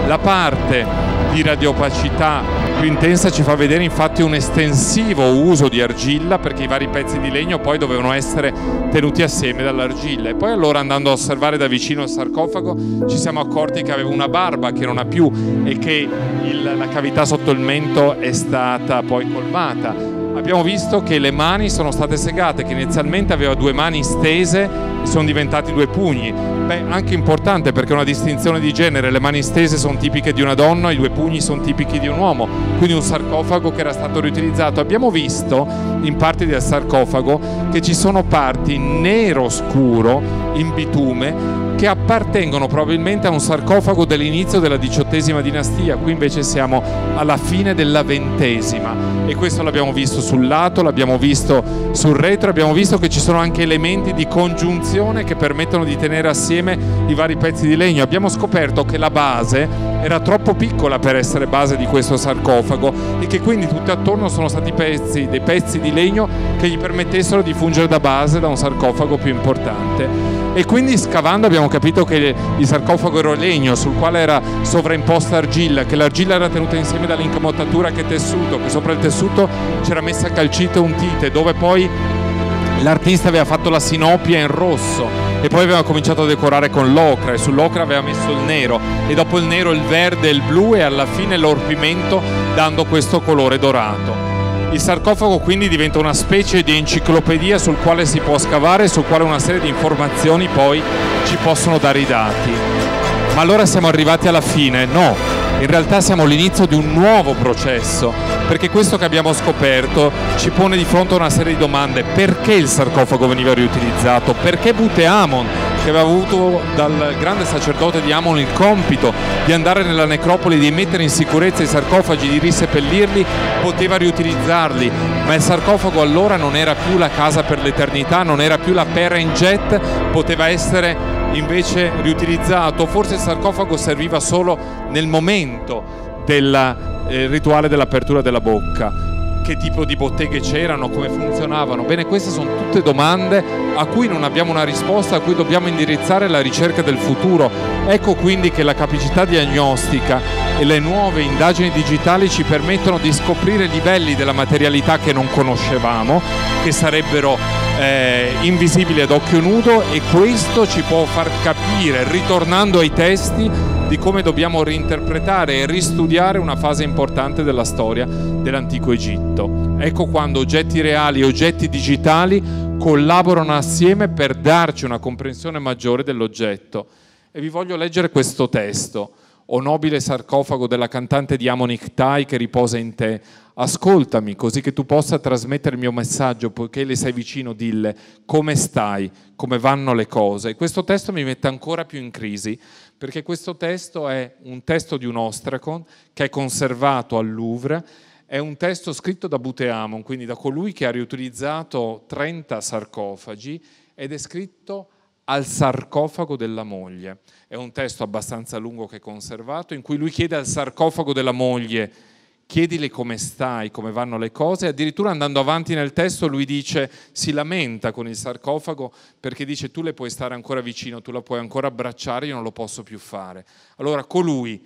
La parte di radiopacità più intensa ci fa vedere infatti un estensivo uso di argilla perché i vari pezzi di legno poi dovevano essere tenuti assieme dall'argilla e poi allora andando a osservare da vicino il sarcofago ci siamo accorti che aveva una barba che non ha più e che il, la cavità sotto il mento è stata poi colmata. Abbiamo visto che le mani sono state segate, che inizialmente aveva due mani stese sono diventati due pugni. Beh, anche importante perché è una distinzione di genere, le mani stese sono tipiche di una donna, i due pugni sono tipici di un uomo, quindi un sarcofago che era stato riutilizzato. Abbiamo visto in parti del sarcofago che ci sono parti nero scuro in bitume che appartengono probabilmente a un sarcofago dell'inizio della diciottesima dinastia, qui invece siamo alla fine della ventesima e questo l'abbiamo visto sul lato, l'abbiamo visto sul retro, abbiamo visto che ci sono anche elementi di congiunzione lavorazione che permettono di tenere assieme i vari pezzi di legno. Abbiamo scoperto che la base era troppo piccola per essere base di questo sarcofago e che quindi tutto attorno sono stati pezzi, dei pezzi di legno che gli permettessero di fungere da base da un sarcofago più importante. E quindi scavando abbiamo capito che il sarcofago era legno sul quale era sovraimposta argilla, che l'argilla era tenuta insieme dall'incamottatura che tessuto, che sopra il tessuto c'era messa calcite untite, dove poi l'artista aveva fatto la sinopia in rosso e poi aveva cominciato a decorare con l'ocra e sull'ocra aveva messo il nero e dopo il nero il verde e il blu e alla fine l'orpimento dando questo colore dorato. Il sarcofago quindi diventa una specie di enciclopedia sul quale si può scavare e sul quale una serie di informazioni poi ci possono dare i dati. Ma allora siamo arrivati alla fine? No, in realtà siamo all'inizio di un nuovo processo, perché questo che abbiamo scoperto ci pone di fronte a una serie di domande. Perché il sarcofago veniva riutilizzato? Perché Buteamon che aveva avuto dal grande sacerdote di Amon il compito di andare nella necropoli, di mettere in sicurezza i sarcofagi, di riseppellirli, poteva riutilizzarli, ma il sarcofago allora non era più la casa per l'eternità, non era più la pera in jet, poteva essere invece riutilizzato, forse il sarcofago serviva solo nel momento del eh, rituale dell'apertura della bocca che tipo di botteghe c'erano, come funzionavano. Bene, queste sono tutte domande a cui non abbiamo una risposta, a cui dobbiamo indirizzare la ricerca del futuro. Ecco quindi che la capacità diagnostica e le nuove indagini digitali ci permettono di scoprire livelli della materialità che non conoscevamo, che sarebbero eh, invisibili ad occhio nudo e questo ci può far capire, ritornando ai testi, di come dobbiamo reinterpretare e ristudiare una fase importante della storia dell'antico Egitto. Ecco quando oggetti reali e oggetti digitali collaborano assieme per darci una comprensione maggiore dell'oggetto. E vi voglio leggere questo testo. O nobile sarcofago della cantante di Amon Iqtai che riposa in te, ascoltami così che tu possa trasmettere il mio messaggio, poiché le sei vicino, dille come stai, come vanno le cose. E questo testo mi mette ancora più in crisi, perché questo testo è un testo di un ostracon che è conservato al Louvre, è un testo scritto da Buteamon, quindi da colui che ha riutilizzato 30 sarcofagi ed è scritto al sarcofago della moglie. È un testo abbastanza lungo che è conservato in cui lui chiede al sarcofago della moglie chiedile come stai, come vanno le cose, addirittura andando avanti nel testo lui dice, si lamenta con il sarcofago perché dice tu le puoi stare ancora vicino, tu la puoi ancora abbracciare, io non lo posso più fare. Allora colui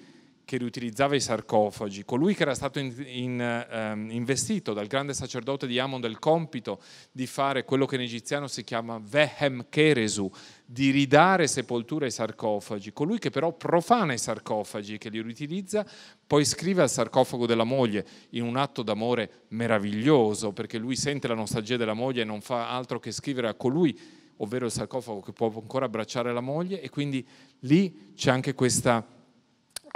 che riutilizzava i sarcofagi, colui che era stato in, in, um, investito dal grande sacerdote di Amon del compito di fare quello che in egiziano si chiama vehem keresu, di ridare sepoltura ai sarcofagi, colui che però profana i sarcofagi e che li riutilizza, poi scrive al sarcofago della moglie in un atto d'amore meraviglioso, perché lui sente la nostalgia della moglie e non fa altro che scrivere a colui, ovvero il sarcofago che può ancora abbracciare la moglie, e quindi lì c'è anche questa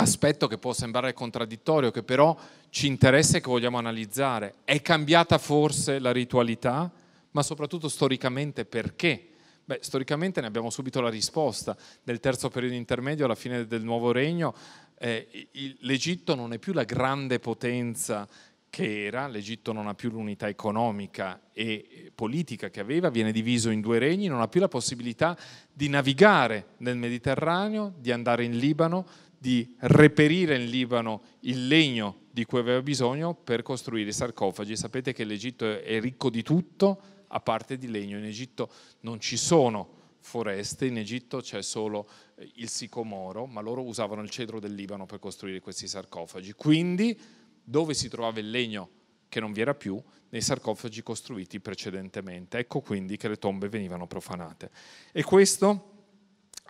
aspetto che può sembrare contraddittorio, che però ci interessa e che vogliamo analizzare. È cambiata forse la ritualità, ma soprattutto storicamente perché? Beh, storicamente ne abbiamo subito la risposta. Nel terzo periodo intermedio, alla fine del Nuovo Regno, eh, l'Egitto non è più la grande potenza che era, l'Egitto non ha più l'unità economica e eh, politica che aveva, viene diviso in due regni, non ha più la possibilità di navigare nel Mediterraneo, di andare in Libano, di reperire in Libano il legno di cui aveva bisogno per costruire i sarcofagi. Sapete che l'Egitto è ricco di tutto, a parte di legno. In Egitto non ci sono foreste, in Egitto c'è solo eh, il sicomoro, ma loro usavano il cedro del Libano per costruire questi sarcofagi. Quindi dove si trovava il legno che non vi era più? Nei sarcofagi costruiti precedentemente. Ecco quindi che le tombe venivano profanate. E questo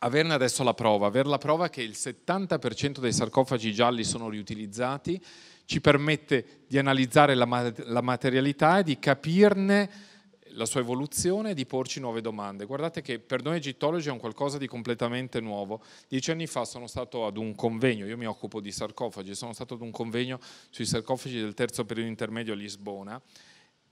averne adesso la prova, aver la prova che il 70% dei sarcofagi gialli sono riutilizzati, ci permette di analizzare la, la materialità e di capirne la sua evoluzione e di porci nuove domande. Guardate che per noi egittologi è un qualcosa di completamente nuovo. Dieci anni fa sono stato ad un convegno, io mi occupo di sarcofagi, sono stato ad un convegno sui sarcofagi del terzo periodo intermedio a Lisbona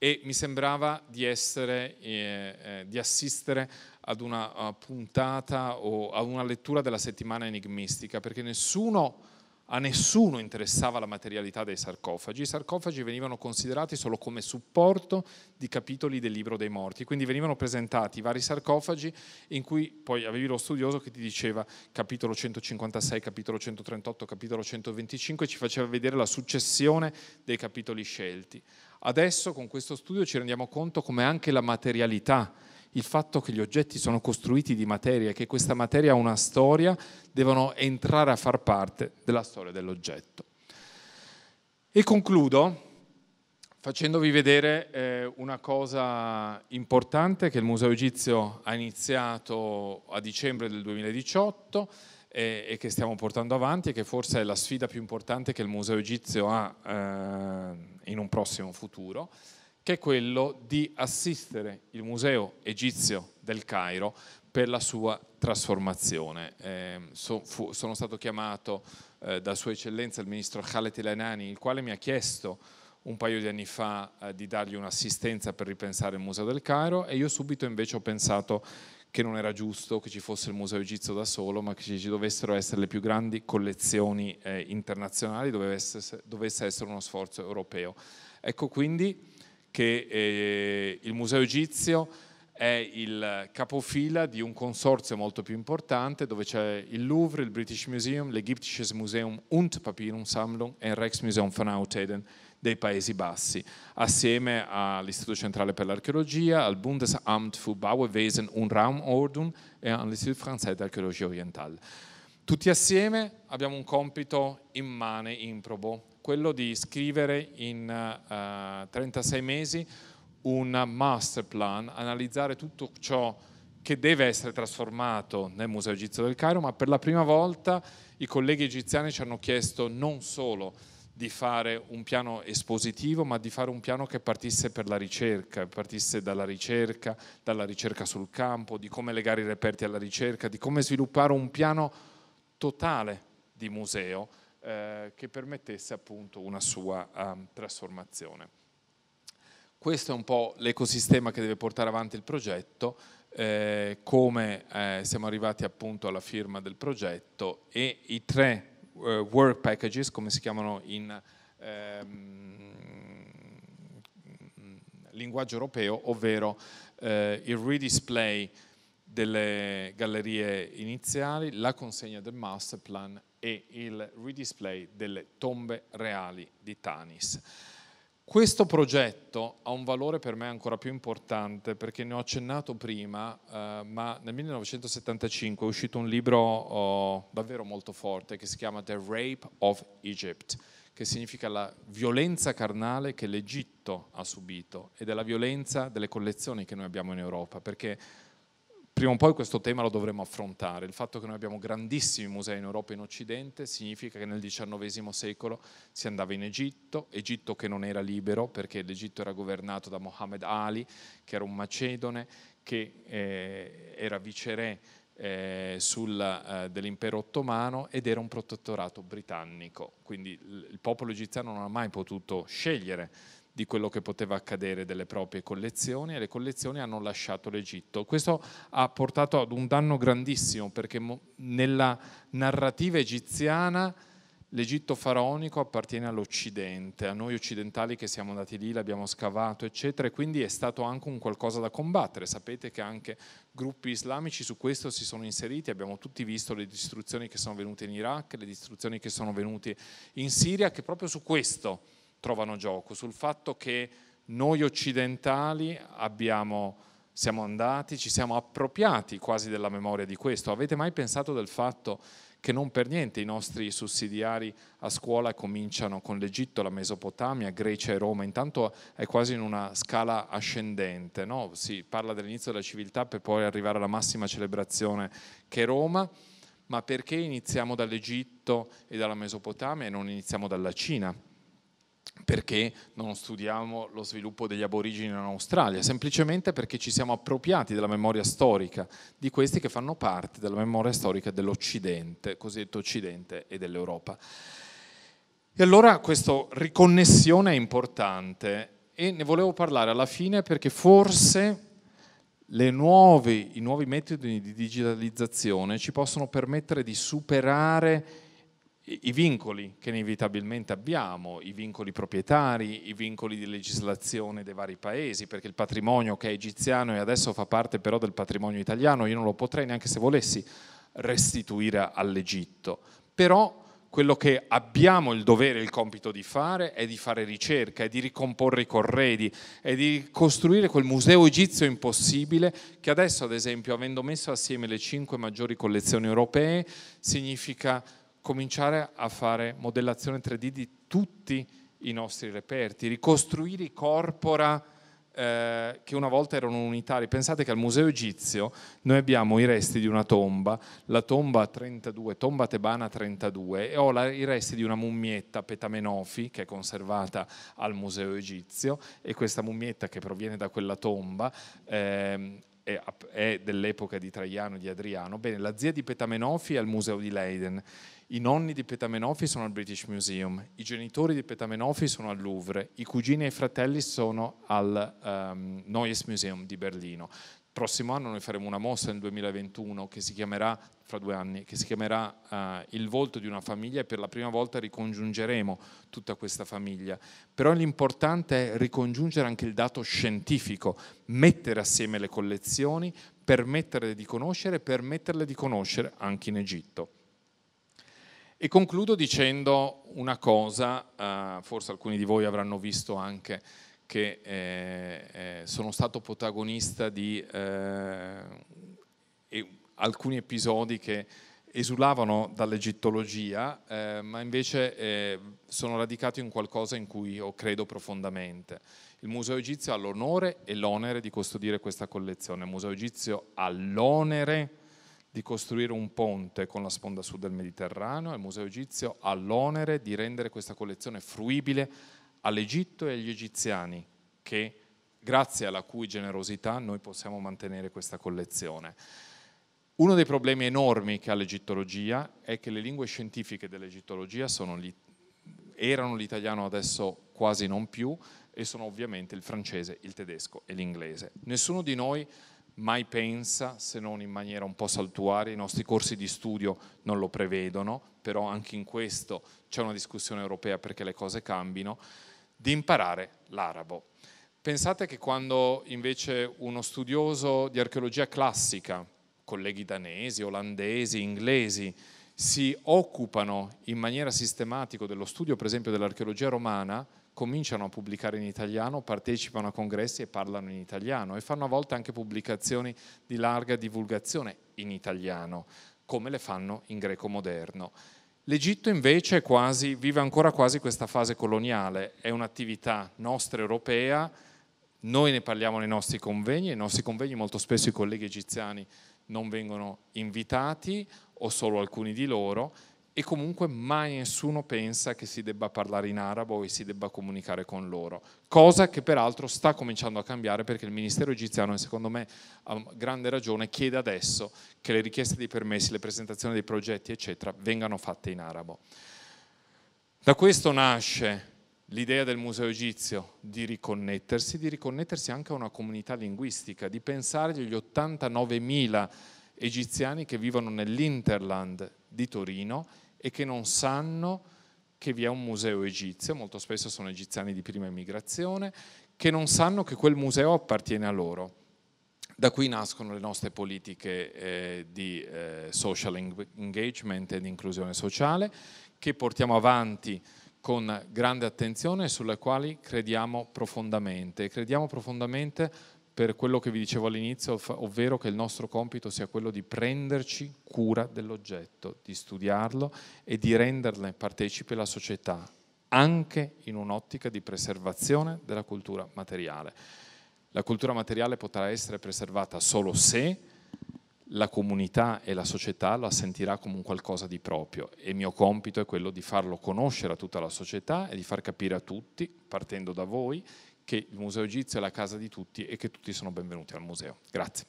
e mi sembrava di, essere, eh, eh, di assistere ad una eh, puntata o a una lettura della settimana enigmistica, perché nessuno, a nessuno interessava la materialità dei sarcofagi. I sarcofagi venivano considerati solo come supporto di capitoli del libro dei morti, quindi venivano presentati vari sarcofagi in cui poi avevi lo studioso che ti diceva capitolo 156, capitolo 138, capitolo 125, e ci faceva vedere la successione dei capitoli scelti. Adesso con questo studio ci rendiamo conto come anche la materialità il fatto che gli oggetti sono costruiti di materia, e che questa materia ha una storia, devono entrare a far parte della storia dell'oggetto. E concludo facendovi vedere eh, una cosa importante che il Museo Egizio ha iniziato a dicembre del 2018 e, eh, e, che stiamo portando avanti e che forse è la sfida più importante che il Museo Egizio ha eh, in un prossimo futuro che è quello di assistere il Museo Egizio del Cairo per la sua trasformazione. Eh, so, fu, sono stato chiamato eh, da Sua Eccellenza il Ministro Khaled Elanani, il quale mi ha chiesto un paio di anni fa eh, di dargli un'assistenza per ripensare il Museo del Cairo e io subito invece ho pensato che non era giusto che ci fosse il Museo Egizio da solo, ma che ci dovessero essere le più grandi collezioni eh, internazionali, dovesse, dovesse, essere uno sforzo europeo. Ecco quindi che eh, il Museo Egizio è il capofila di un consorzio molto più importante dove c'è il Louvre, il British Museum, l'Egyptisches Museum und Papyrumsammlung e il Rijksmuseum van Oudheden dei Paesi Bassi, assieme all'Istituto Centrale per l'Archeologia, al Bundesamt für Bauwesen und Raumordnung e all'Istituto Français d'Archeologia Orientale. Tutti assieme abbiamo un compito immane, improbo, quello di scrivere in uh, eh, 36 mesi un master plan, analizzare tutto ciò che deve essere trasformato nel Museo Egizio del Cairo, ma per la prima volta i colleghi egiziani ci hanno chiesto non solo di fare un piano espositivo, ma di fare un piano che partisse per la ricerca, partisse dalla ricerca, dalla ricerca sul campo, di come legare i reperti alla ricerca, di come sviluppare un piano totale di museo eh, che permettesse appunto una sua eh, trasformazione. Questo è un po' l'ecosistema che deve portare avanti il progetto, eh, come eh, siamo arrivati appunto alla firma del progetto e i tre eh, work packages, come si chiamano in ehm, linguaggio europeo, ovvero eh, il redisplay delle gallerie iniziali, la consegna del master plan e il ridisplay delle tombe reali di Tanis. Questo progetto ha un valore per me ancora più importante perché ne ho accennato prima, eh, ma nel 1975 è uscito un libro oh, davvero molto forte che si chiama The Rape of Egypt, che significa la violenza carnale che l'Egitto ha subito ed è la violenza delle collezioni che noi abbiamo in Europa, perché prima o poi questo tema lo dovremo affrontare. Il fatto che noi abbiamo grandissimi musei in Europa e in Occidente significa che nel XIX secolo si andava in Egitto, Egitto che non era libero perché l'Egitto era governato da Mohammed Ali, che era un macedone, che eh, era viceré eh, eh, dell'impero ottomano ed era un protettorato britannico, quindi il popolo egiziano non ha mai potuto scegliere di quello che poteva accadere delle proprie collezioni e le collezioni hanno lasciato l'Egitto. Questo ha portato ad un danno grandissimo perché nella narrativa egiziana l'Egitto faraonico appartiene all'Occidente, a noi occidentali che siamo andati lì, l'abbiamo scavato, eccetera, e quindi è stato anche un qualcosa da combattere. Sapete che anche gruppi islamici su questo si sono inseriti, abbiamo tutti visto le distruzioni che sono venute in Iraq, le distruzioni che sono venute in Siria, che proprio su questo trovano gioco, sul fatto che noi occidentali abbiamo, siamo andati, ci siamo appropriati quasi della memoria di questo. Avete mai pensato del fatto che non per niente i nostri sussidiari a scuola cominciano con l'Egitto, la Mesopotamia, Grecia e Roma, intanto è quasi in una scala ascendente, no? si parla dell'inizio della civiltà per poi arrivare alla massima celebrazione che è Roma, ma perché iniziamo dall'Egitto e dalla Mesopotamia e non iniziamo dalla Cina? perché non studiamo lo sviluppo degli aborigini in Australia, semplicemente perché ci siamo appropriati della memoria storica di questi che fanno parte della memoria storica dell'Occidente, cosiddetto Occidente e dell'Europa. E allora questa riconnessione è importante e ne volevo parlare alla fine perché forse nuove, i nuovi metodi di digitalizzazione ci possono permettere di superare i vincoli che inevitabilmente abbiamo, i vincoli proprietari, i vincoli di legislazione dei vari paesi, perché il patrimonio che è egiziano e adesso fa parte però del patrimonio italiano, io non lo potrei neanche se volessi restituire all'Egitto. Però quello che abbiamo il dovere, e il compito di fare è di fare ricerca, è di ricomporre i corredi, è di costruire quel museo egizio impossibile che adesso, ad esempio, avendo messo assieme le cinque maggiori collezioni europee, significa cominciare a fare modellazione 3D di tutti i nostri reperti, ricostruire i corpora eh, che una volta erano unitari. Pensate che al Museo Egizio noi abbiamo i resti di una tomba, la tomba 32, tomba tebana 32, e ho la, i resti di una mummietta Petamenofi che è conservata al Museo Egizio e questa mummietta che proviene da quella tomba eh, è, dell'epoca di Traiano e di Adriano. Bene, la zia di Petamenofi è al Museo di Leiden i nonni di Petamenofi sono al British Museum, i genitori di Petamenofi sono al Louvre, i cugini e i fratelli sono al um, Neues Museum di Berlino. Il prossimo anno noi faremo una mossa nel 2021 che si chiamerà, fra due anni, che si chiamerà uh, Il volto di una famiglia e per la prima volta ricongiungeremo tutta questa famiglia. Però l'importante è ricongiungere anche il dato scientifico, mettere assieme le collezioni, permetterle di conoscere e permetterle di conoscere anche in Egitto. E concludo dicendo una cosa, eh, forse alcuni di voi avranno visto anche che eh, eh, sono stato protagonista di eh, alcuni episodi che esulavano dall'egittologia, eh, ma invece eh, sono radicato in qualcosa in cui io credo profondamente. Il Museo Egizio ha l'onore e l'onere di custodire questa collezione. Il Museo Egizio ha l'onere di costruire un ponte con la sponda sud del Mediterraneo, il Museo Egizio ha l'onere di rendere questa collezione fruibile all'Egitto e agli egiziani, che, grazie alla cui generosità noi possiamo mantenere questa collezione. Uno dei problemi enormi che ha l'egittologia è che le lingue scientifiche dell'egittologia erano l'italiano adesso quasi non più e sono ovviamente il francese, il tedesco e l'inglese. Nessuno di noi mai pensa, se non in maniera un po' saltuaria, i nostri corsi di studio non lo prevedono, però anche in questo c'è una discussione europea perché le cose cambino, di imparare l'arabo. Pensate che quando invece uno studioso di archeologia classica, colleghi danesi, olandesi, inglesi, si occupano in maniera sistematica dello studio, per esempio, dell'archeologia romana, cominciano a pubblicare in italiano, partecipano a congressi e parlano in italiano e fanno a volte anche pubblicazioni di larga divulgazione in italiano, come le fanno in greco moderno. L'Egitto invece quasi, vive ancora quasi questa fase coloniale, è un'attività nostra europea, noi ne parliamo nei nostri convegni, ai nostri convegni molto spesso i colleghi egiziani non vengono invitati o solo alcuni di loro e comunque mai nessuno pensa che si debba parlare in arabo e si debba comunicare con loro, cosa che peraltro sta cominciando a cambiare perché il ministero egiziano, secondo me a grande ragione, chiede adesso che le richieste di permessi, le presentazioni dei progetti, eccetera, vengano fatte in arabo. Da questo nasce l'idea del museo egizio di riconnettersi, di riconnettersi anche a una comunità linguistica, di pensare agli 89.000 egiziani che vivono nell'Interland di Torino e che non sanno che vi è un museo egizio, molto spesso sono egiziani di prima immigrazione, che non sanno che quel museo appartiene a loro. Da qui nascono le nostre politiche eh, di eh, social engagement e di inclusione sociale che portiamo avanti con grande attenzione e sulle quali crediamo profondamente. Crediamo profondamente per quello che vi dicevo all'inizio, ovvero che il nostro compito sia quello di prenderci cura dell'oggetto, di studiarlo e di renderne partecipe la società, anche in un'ottica di preservazione della cultura materiale. La cultura materiale potrà essere preservata solo se la comunità e la società la sentirà come un qualcosa di proprio e il mio compito è quello di farlo conoscere a tutta la società e di far capire a tutti, partendo da voi, che il Museo Egizio è la casa di tutti e che tutti sono benvenuti al museo. Grazie.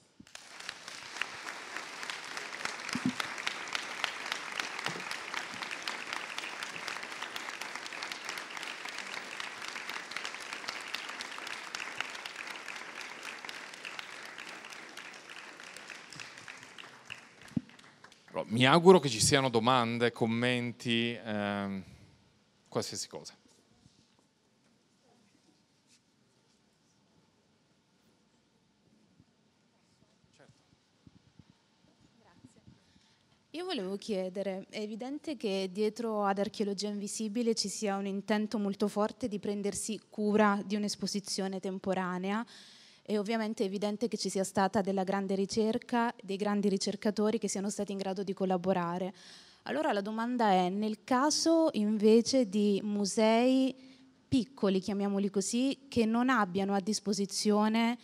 mi auguro che ci siano domande, commenti, ehm, qualsiasi cosa. Io volevo chiedere, è evidente che dietro ad Archeologia Invisibile ci sia un intento molto forte di prendersi cura di un'esposizione temporanea e ovviamente è evidente che ci sia stata della grande ricerca, dei grandi ricercatori che siano stati in grado di collaborare. Allora la domanda è, nel caso invece di musei piccoli, chiamiamoli così, che non abbiano a disposizione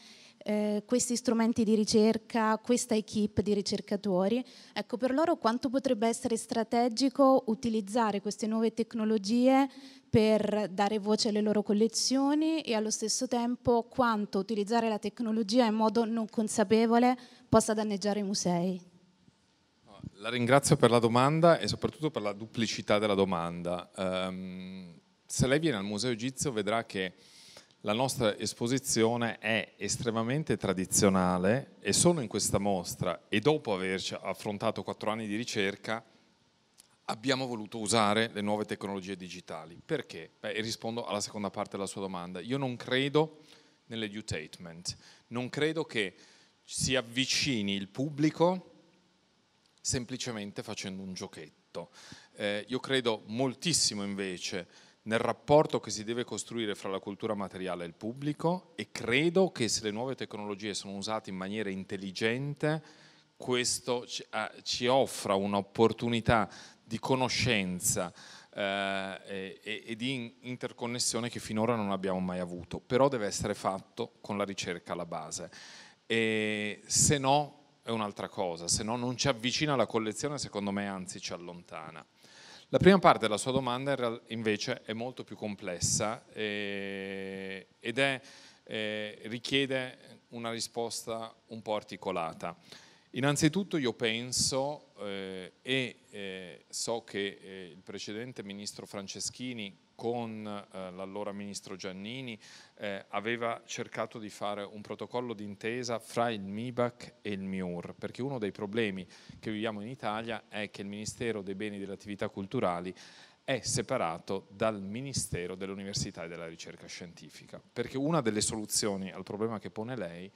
eh, questi strumenti di ricerca, questa equip di ricercatori. Ecco, per loro quanto potrebbe essere strategico utilizzare queste nuove tecnologie per dare voce alle loro collezioni e allo stesso tempo quanto utilizzare la tecnologia in modo non consapevole possa danneggiare i musei. La ringrazio per la domanda e soprattutto per la duplicità della domanda. Um, se lei viene al Museo Egizio vedrà che la nostra esposizione è estremamente tradizionale e solo in questa mostra e dopo averci affrontato quattro anni di ricerca abbiamo voluto usare le nuove tecnologie digitali. Perché? Beh, rispondo alla seconda parte della sua domanda. Io non credo nell'edutainment, non credo che si avvicini il pubblico semplicemente facendo un giochetto. Eh, io credo moltissimo invece nel rapporto che si deve costruire fra la cultura materiale e il pubblico e credo che se le nuove tecnologie sono usate in maniera intelligente, questo ci eh, offra un'opportunità di conoscenza eh, e, e, di interconnessione che finora non abbiamo mai avuto, però deve essere fatto con la ricerca alla base. E se no è un'altra cosa, se no non ci avvicina la collezione, secondo me anzi ci allontana. La prima parte della sua domanda invece è molto più complessa eh, ed è, eh, richiede una risposta un po' articolata. Innanzitutto io penso eh, e eh, so che eh, il precedente ministro Franceschini con eh, l'allora ministro Giannini eh, aveva cercato di fare un protocollo d'intesa fra il MIBAC e il MIUR, perché uno dei problemi che viviamo in Italia è che il Ministero dei Beni e delle Attività Culturali è separato dal Ministero dell'Università e della Ricerca Scientifica, perché una delle soluzioni al problema che pone lei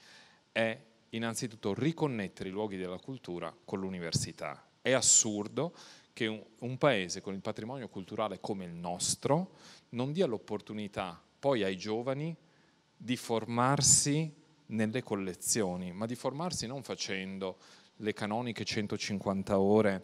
è innanzitutto riconnettere i luoghi della cultura con l'università. È assurdo che un, un paese con il patrimonio culturale come il nostro non dia l'opportunità poi ai giovani di formarsi nelle collezioni, ma di formarsi non facendo le canoniche 150 ore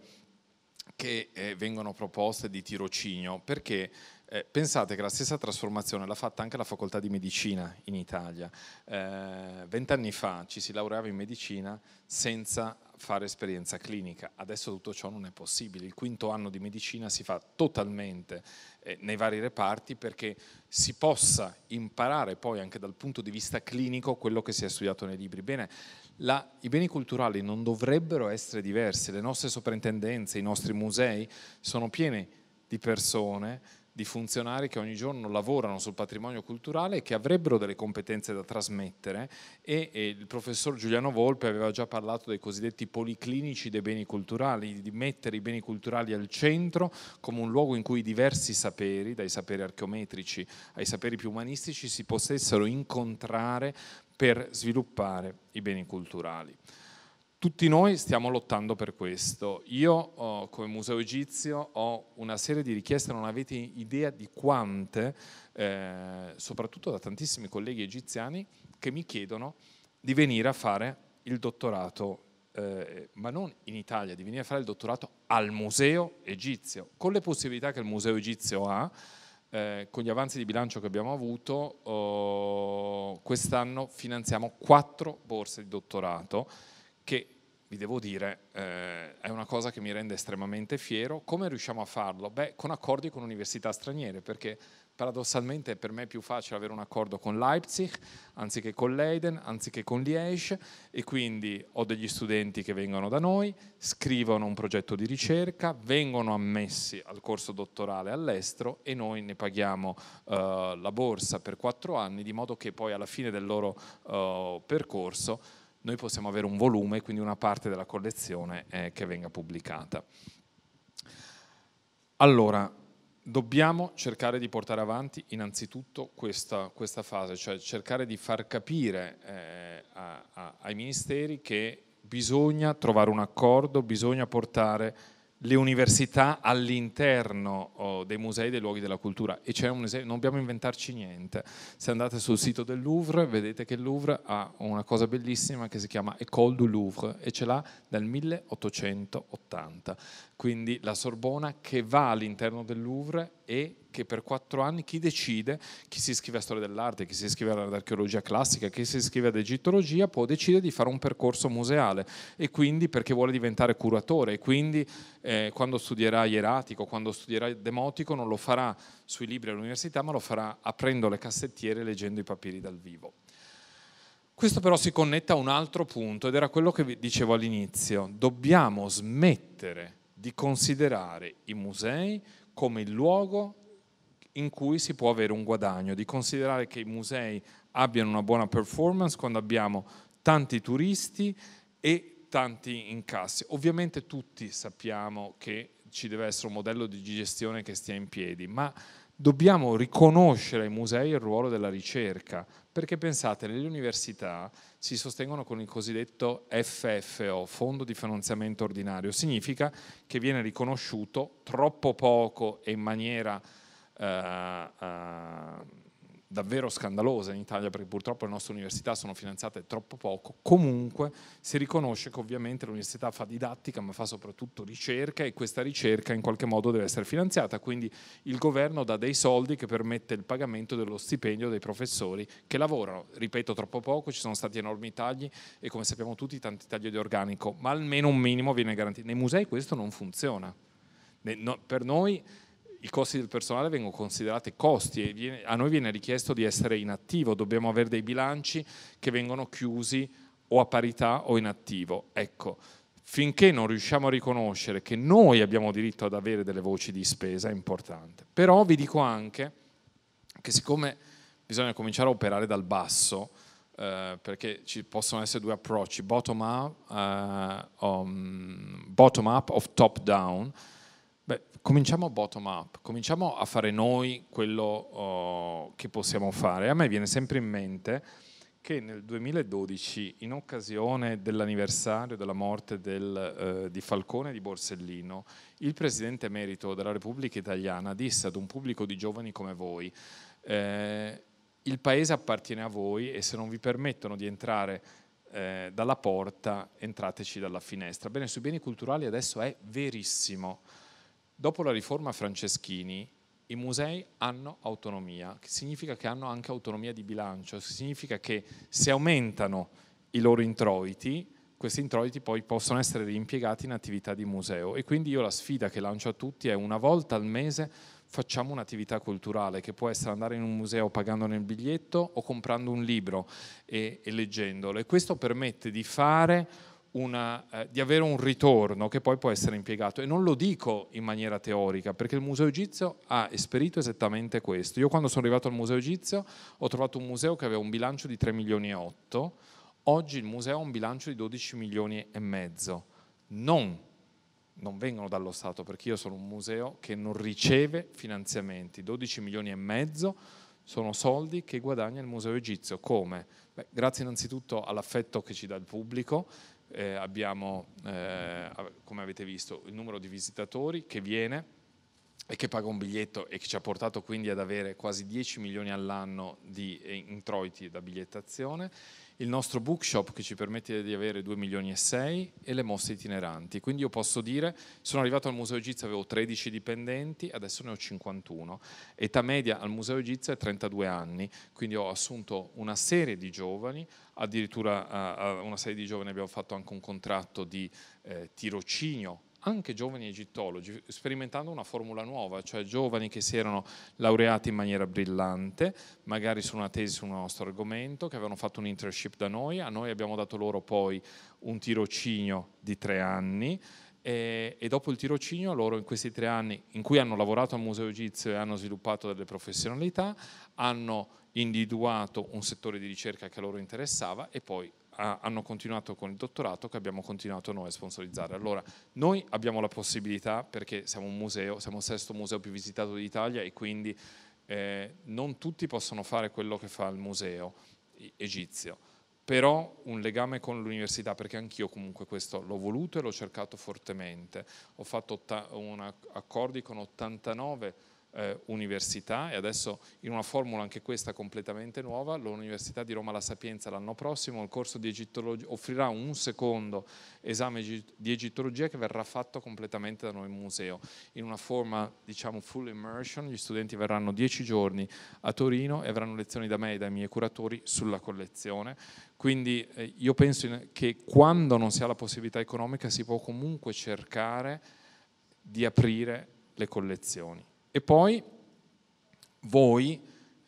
che eh, vengono proposte di tirocinio, perché eh, pensate che la stessa trasformazione l'ha fatta anche la facoltà di medicina in Italia. Eh, vent'anni eh, fa ci si laureava in medicina senza fare esperienza clinica, adesso tutto ciò non è possibile. Il quinto anno di medicina si fa totalmente eh, nei vari reparti perché si possa imparare poi anche dal punto di vista clinico quello che si è studiato nei libri. Bene, la, I beni culturali non dovrebbero essere diversi, le nostre soprintendenze, i nostri musei sono pieni di persone di funzionari che ogni giorno lavorano sul patrimonio culturale e che avrebbero delle competenze da trasmettere e, e, il professor Giuliano Volpe aveva già parlato dei cosiddetti policlinici dei beni culturali, di mettere i beni culturali al centro come un luogo in cui diversi saperi, dai saperi archeometrici ai saperi più umanistici, si potessero incontrare per sviluppare i beni culturali tutti noi stiamo lottando per questo. Io eh, come museo egizio ho una serie di richieste, non avete idea di quante, eh, soprattutto da tantissimi colleghi egiziani, che mi chiedono di venire a fare il dottorato, eh, ma non in Italia, di venire a fare il dottorato al museo egizio, con le possibilità che il museo egizio ha. Eh, con gli avanzi di bilancio che abbiamo avuto, oh, quest'anno finanziamo quattro borse di dottorato che vi devo dire, eh, è una cosa che mi rende estremamente fiero. Come riusciamo a farlo? Beh, con accordi con università straniere, perché paradossalmente per me è più facile avere un accordo con Leipzig anziché con Leiden, anziché con Liege, e quindi ho degli studenti che vengono da noi, scrivono un progetto di ricerca, vengono ammessi al corso dottorale all'estero e noi ne paghiamo eh, la borsa per quattro anni, di modo che poi alla fine del loro eh, percorso noi possiamo avere un volume, quindi una parte della collezione eh, che venga pubblicata. Allora, dobbiamo cercare di portare avanti innanzitutto questa, questa fase, cioè cercare di far capire eh, a, a, ai ministeri che bisogna trovare un accordo, bisogna portare le università all'interno oh, dei musei dei luoghi della cultura e c'è un esempio, non dobbiamo inventarci niente se andate sul sito del Louvre vedete che il Louvre ha una cosa bellissima che si chiama École du Louvre e ce l'ha dal 1880 quindi la Sorbona che va all'interno del Louvre e che per quattro anni chi decide, chi si iscrive a storia dell'arte, chi si iscrive all'archeologia classica, chi si iscrive ad egittologia, può decidere di fare un percorso museale e quindi perché vuole diventare curatore e quindi eh, quando studierà Ieratico, quando studierà Demotico non lo farà sui libri all'università ma lo farà aprendo le cassettiere e leggendo i papiri dal vivo. Questo però si connetta a un altro punto ed era quello che vi dicevo all'inizio. Dobbiamo smettere di considerare i musei come il luogo in cui si può avere un guadagno, di considerare che i musei abbiano una buona performance quando abbiamo tanti turisti e tanti incassi. Ovviamente tutti sappiamo che ci deve essere un modello di gestione che stia in piedi, ma dobbiamo riconoscere ai musei il ruolo della ricerca, perché pensate, nelle università si sostengono con il cosiddetto FFO, Fondo di Finanziamento Ordinario, significa che viene riconosciuto troppo poco e in maniera eh, eh, davvero scandalosa in Italia perché purtroppo le nostre università sono finanziate troppo poco, comunque si riconosce che ovviamente l'università fa didattica ma fa soprattutto ricerca e questa ricerca in qualche modo deve essere finanziata, quindi il governo dà dei soldi che permette il pagamento dello stipendio dei professori che lavorano, ripeto troppo poco, ci sono stati enormi tagli e come sappiamo tutti tanti tagli di organico, ma almeno un minimo viene garantito. Nei musei questo non funziona. per noi i costi del personale vengono considerati costi e viene, a noi viene richiesto di essere in attivo, dobbiamo avere dei bilanci che vengono chiusi o a parità o inattivo. Ecco, finché non riusciamo a riconoscere che noi abbiamo diritto ad avere delle voci di spesa è importante. Però vi dico anche che siccome bisogna cominciare a operare dal basso, eh, perché ci possono essere due approcci, bottom up, uh, um, bottom up of top down, Beh, cominciamo bottom up, cominciamo a fare noi quello uh, che possiamo fare. A me viene sempre in mente che nel 2012, in occasione dell'anniversario della morte del, eh, di Falcone e di Borsellino, il Presidente emerito della Repubblica Italiana disse ad un pubblico di giovani come voi, eh, il Paese appartiene a voi e se non vi permettono di entrare eh, dalla porta, entrateci dalla finestra. Bene, sui beni culturali adesso è verissimo Dopo la riforma Franceschini i musei hanno autonomia, che significa che hanno anche autonomia di bilancio, significa che se aumentano i loro introiti, questi introiti poi possono essere reimpiegati in attività di museo e quindi io la sfida che lancio a tutti è una volta al mese facciamo un'attività culturale che può essere andare in un museo pagandone il biglietto o comprando un libro e, e leggendolo e questo permette di fare una, eh, di avere un ritorno che poi può essere impiegato. E non lo dico in maniera teorica, perché il Museo Egizio ha esperito esattamente questo. Io quando sono arrivato al Museo Egizio ho trovato un museo che aveva un bilancio di 3 milioni e 8, oggi il museo ha un bilancio di 12 milioni e mezzo. Non, non vengono dallo Stato, perché io sono un museo che non riceve finanziamenti. 12 milioni e mezzo sono soldi che guadagna il Museo Egizio. Come? Beh, grazie innanzitutto all'affetto che ci dà il pubblico, eh, abbiamo, eh, come avete visto, il numero di visitatori che viene e che paga un biglietto e che ci ha portato quindi ad avere quasi 10 milioni all'anno di eh, introiti da bigliettazione il nostro bookshop che ci permette di avere 2 milioni e 6 e le mostre itineranti. Quindi io posso dire, sono arrivato al Museo Egizio, avevo 13 dipendenti, adesso ne ho 51. Età media al Museo Egizio è 32 anni, quindi ho assunto una serie di giovani, addirittura a eh, eh, una serie di giovani abbiamo fatto anche un contratto di eh, tirocinio anche giovani egittologi, sperimentando una formula nuova, cioè giovani che si erano laureati in maniera brillante, magari su una tesi, su un nostro argomento, che avevano fatto un internship da noi, a noi abbiamo dato loro poi un tirocinio di tre anni e, e dopo il tirocinio loro in questi tre anni in cui hanno lavorato al Museo Egizio e hanno sviluppato delle professionalità, hanno individuato un settore di ricerca che loro interessava e poi hanno continuato con il dottorato che abbiamo continuato noi a sponsorizzare. Allora, noi abbiamo la possibilità, perché siamo un museo, siamo il sesto museo più visitato d'Italia e quindi eh, non tutti possono fare quello che fa il museo egizio, però un legame con l'università, perché anch'io comunque questo l'ho voluto e l'ho cercato fortemente. Ho fatto accordi con 89 eh, università e adesso in una formula anche questa completamente nuova, l'Università di Roma La Sapienza l'anno prossimo il corso di egittologia offrirà un secondo esame di egittologia che verrà fatto completamente da noi in museo, in una forma diciamo full immersion, gli studenti verranno dieci giorni a Torino e avranno lezioni da me e dai miei curatori sulla collezione, quindi eh, io penso che quando non si ha la possibilità economica si può comunque cercare di aprire le collezioni. E poi voi,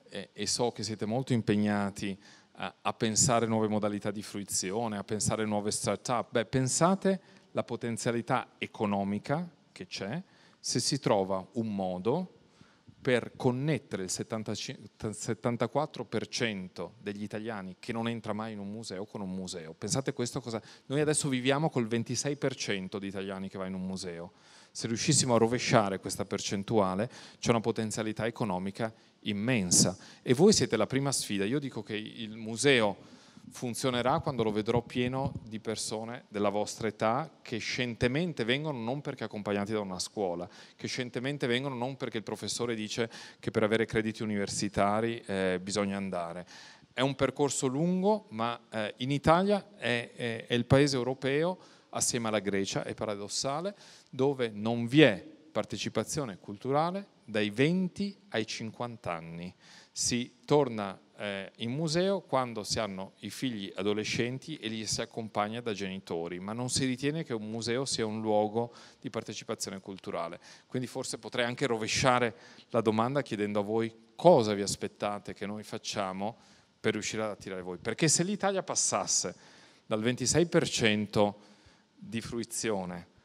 eh, e so che siete molto impegnati a, a pensare nuove modalità di fruizione, a pensare nuove start-up, beh, pensate la potenzialità economica che c'è se si trova un modo per connettere il 74% degli italiani che non entra mai in un museo con un museo. Pensate questo cosa... Noi adesso viviamo col 26% di italiani che va in un museo se riuscissimo a rovesciare questa percentuale c'è una potenzialità economica immensa e voi siete la prima sfida. Io dico che il museo funzionerà quando lo vedrò pieno di persone della vostra età che scientemente vengono non perché accompagnati da una scuola, che scientemente vengono non perché il professore dice che per avere crediti universitari eh, bisogna andare. È un percorso lungo, ma eh, in Italia è, è, è il paese europeo assieme alla Grecia, è paradossale, dove non vi è partecipazione culturale dai 20 ai 50 anni. Si torna eh, in museo quando si hanno i figli adolescenti e li si accompagna da genitori, ma non si ritiene che un museo sia un luogo di partecipazione culturale. Quindi forse potrei anche rovesciare la domanda chiedendo a voi cosa vi aspettate che noi facciamo per riuscire ad attirare voi. Perché se l'Italia passasse dal 26% di fruizione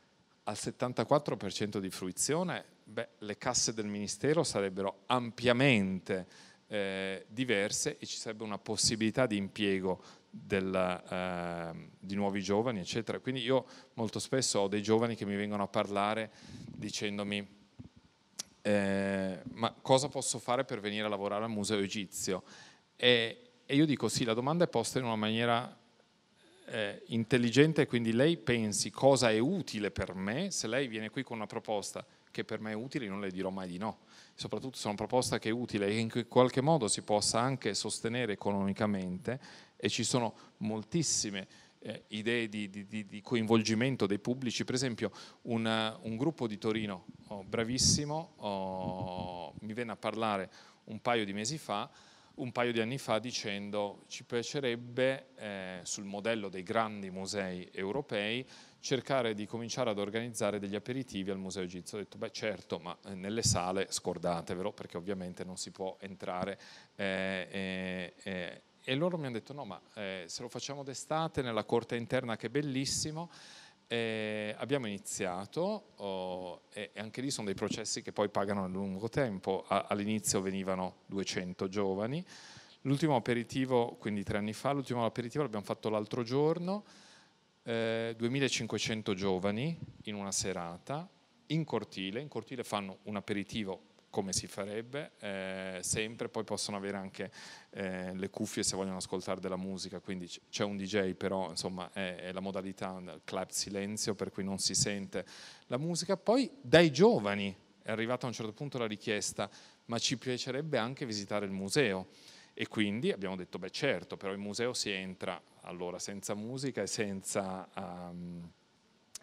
al 74% di fruizione, beh, le casse del Ministero sarebbero ampiamente eh, diverse e ci sarebbe una possibilità di impiego del, eh, di nuovi giovani, eccetera. Quindi io molto spesso ho dei giovani che mi vengono a parlare dicendomi eh, ma cosa posso fare per venire a lavorare al Museo Egizio? E, e io dico sì, la domanda è posta in una maniera eh, intelligente, quindi lei pensi cosa è utile per me, se lei viene qui con una proposta che per me è utile, non le dirò mai di no. Soprattutto se è una proposta che è utile e in qualche modo si possa anche sostenere economicamente e ci sono moltissime eh, idee di, di, di, coinvolgimento dei pubblici, per esempio una, eh, un gruppo di Torino oh, bravissimo oh, mi venne a parlare un paio di mesi fa un paio di anni fa dicendo ci piacerebbe eh, sul modello dei grandi musei europei cercare di cominciare ad organizzare degli aperitivi al Museo Egizio. Ho detto, beh certo, ma eh, nelle sale scordatevelo perché ovviamente non si può entrare. Eh, eh, eh. e loro mi hanno detto, no, ma eh, se lo facciamo d'estate nella corte interna che è bellissimo, e eh, abbiamo iniziato oh, e anche lì sono dei processi che poi pagano a lungo tempo. all'inizio venivano 200 giovani. L'ultimo aperitivo, quindi tre anni fa, l'ultimo aperitivo l'abbiamo fatto l'altro giorno, eh, 2500 giovani in una serata, in cortile, in cortile fanno un aperitivo come si farebbe, eh, sempre, poi possono avere anche eh, le cuffie se vogliono ascoltare della musica, quindi c'è un DJ però insomma è, è la modalità del clap silenzio per cui non si sente la musica, poi dai giovani è arrivata a un certo punto la richiesta ma ci piacerebbe anche visitare il museo e quindi abbiamo detto beh certo però il museo si entra allora senza musica e senza... Um,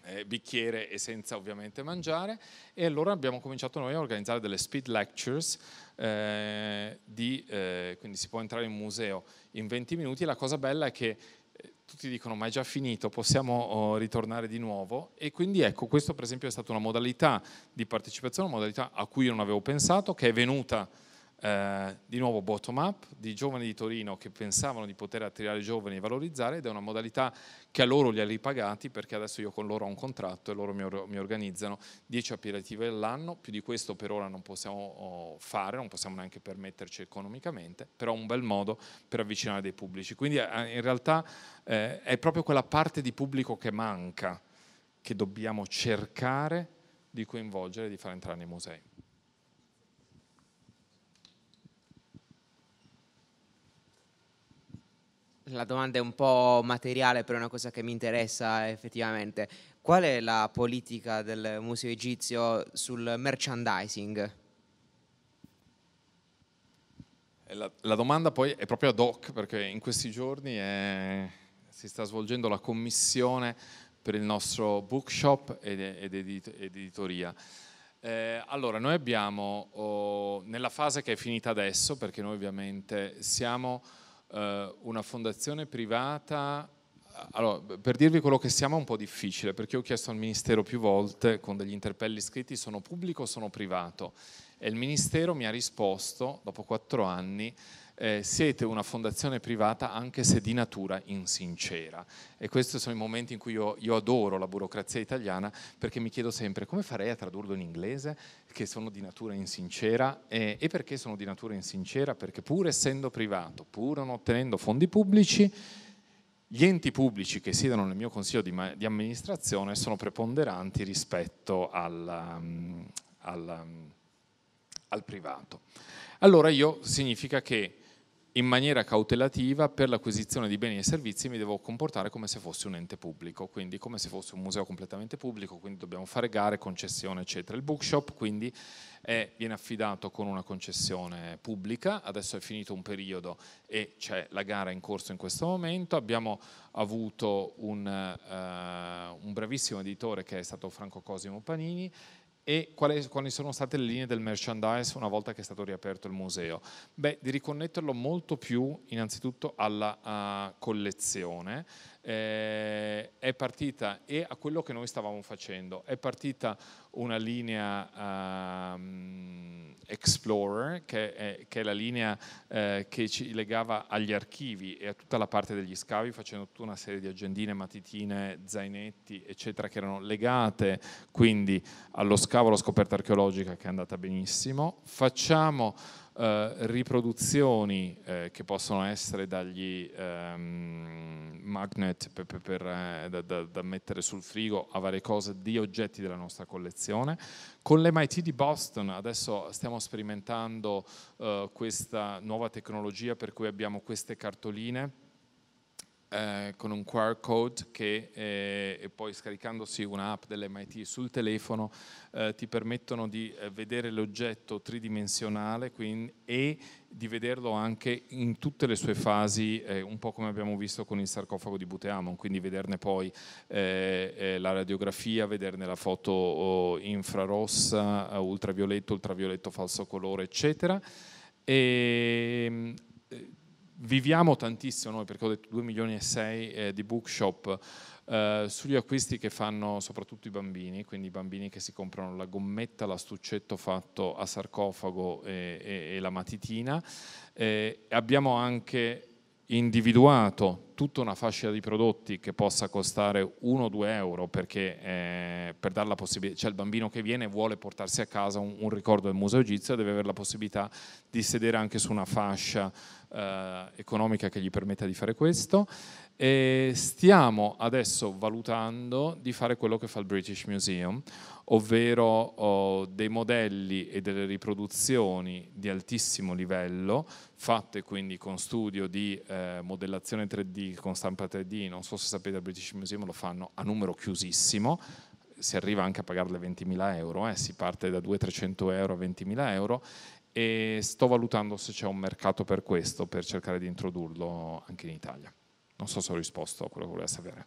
eh, bicchiere e senza ovviamente mangiare e allora abbiamo cominciato noi a organizzare delle speed lectures eh, di, eh, quindi si può entrare in un museo in 20 minuti la cosa bella è che eh, tutti dicono ma è già finito, possiamo oh, ritornare di nuovo e quindi ecco questo per esempio è stata una modalità di partecipazione, una modalità a cui io non avevo pensato, che è venuta eh, di nuovo bottom up, di giovani di Torino che pensavano di poter attirare giovani e valorizzare ed è una modalità che a loro li ha ripagati perché adesso io con loro ho un contratto e loro mi, or mi organizzano 10 operative all'anno, più di questo per ora non possiamo oh, fare, non possiamo neanche permetterci economicamente, però è un bel modo per avvicinare dei pubblici. Quindi eh, in realtà eh, è proprio quella parte di pubblico che manca, che dobbiamo cercare di coinvolgere e di far entrare nei musei. la domanda è un po' materiale, però è una cosa che mi interessa effettivamente. Qual è la politica del Museo Egizio sul merchandising? Eh, la, la domanda poi è proprio ad hoc, perché in questi giorni è, si sta svolgendo la commissione per il nostro bookshop ed, ed, edit, ed editoria. Eh, allora, noi abbiamo, oh, nella fase che è finita adesso, perché noi ovviamente siamo eh, una fondazione privata, allora, per dirvi quello che siamo è un po' difficile, perché ho chiesto al Ministero più volte con degli interpelli scritti sono pubblico o sono privato e il Ministero mi ha risposto dopo quattro anni eh, siete una fondazione privata anche se di natura insincera. E questi sono i momenti in cui io, io adoro la burocrazia italiana perché mi chiedo sempre come farei a tradurlo in inglese che sono di natura insincera eh, e perché sono di natura insincera? Perché pur essendo privato, pur non ottenendo fondi pubblici, gli enti pubblici che siedono nel mio consiglio di, di amministrazione sono preponderanti rispetto al, mm, al, mm, al privato. Allora io significa che in maniera cautelativa per l'acquisizione di beni e servizi mi devo comportare come se fosse un ente pubblico, quindi come se fosse un museo completamente pubblico, quindi dobbiamo fare gare, concessione, eccetera. Il bookshop quindi è, viene affidato con una concessione pubblica, adesso è finito un periodo e c'è la gara in corso in questo momento, abbiamo avuto un, eh, un bravissimo editore che è stato Franco Cosimo Panini e quali, quali sono state le linee del merchandise una volta che è stato riaperto il museo? Beh, di riconnetterlo molto più innanzitutto alla uh, collezione, eh, è partita e a quello che noi stavamo facendo. È partita una linea um, Explorer, che è, che è, la linea eh, che ci legava agli archivi e a tutta la parte degli scavi, facendo tutta una serie di agendine, matitine, zainetti, eccetera, che erano legate quindi allo scavo, alla scoperta archeologica, che è andata benissimo. Facciamo eh, riproduzioni eh, che possono essere dagli ehm, magnet per, per, per, eh, da, da, da, mettere sul frigo a varie cose di oggetti della nostra collezione. Con l'MIT di Boston adesso stiamo sperimentando eh, questa nuova tecnologia per cui abbiamo queste cartoline eh, con un QR code che eh, poi scaricandosi un'app dell'MIT sul telefono eh, ti permettono di eh, vedere l'oggetto tridimensionale quindi, e di vederlo anche in tutte le sue fasi, eh, un po' come abbiamo visto con il sarcofago di Buteamon, quindi vederne poi la radiografia, vederne la foto infrarossa, ultravioletto, ultravioletto falso colore, eccetera. E, ehm, viviamo tantissimo noi, perché ho detto 2 milioni e 6 eh, di bookshop, eh, sugli acquisti che fanno soprattutto i bambini, quindi i bambini che si comprano la gommetta, l'astuccetto fatto a sarcofago e, e, e la matitina. Eh, abbiamo anche individuato tutta una fascia di prodotti che possa costare 1 o 2 euro perché eh, per dare la possibilità, cioè il bambino che viene vuole portarsi a casa un, un ricordo del museo egizio deve avere la possibilità di sedere anche su una fascia eh, economica che gli permetta di fare questo e stiamo adesso valutando di fare quello che fa il British Museum, ovvero oh, dei modelli e delle riproduzioni di altissimo livello, fatte quindi con studio di eh, modellazione 3D, con stampa 3D, non so se sapete al British Museum lo fanno a numero chiusissimo, si arriva anche a pagarle 20.000 euro, eh, si parte da 200-300 euro a 20.000 euro e sto valutando se c'è un mercato per questo, per cercare di introdurlo anche in Italia. Non so se ho risposto a quello che voleva sapere.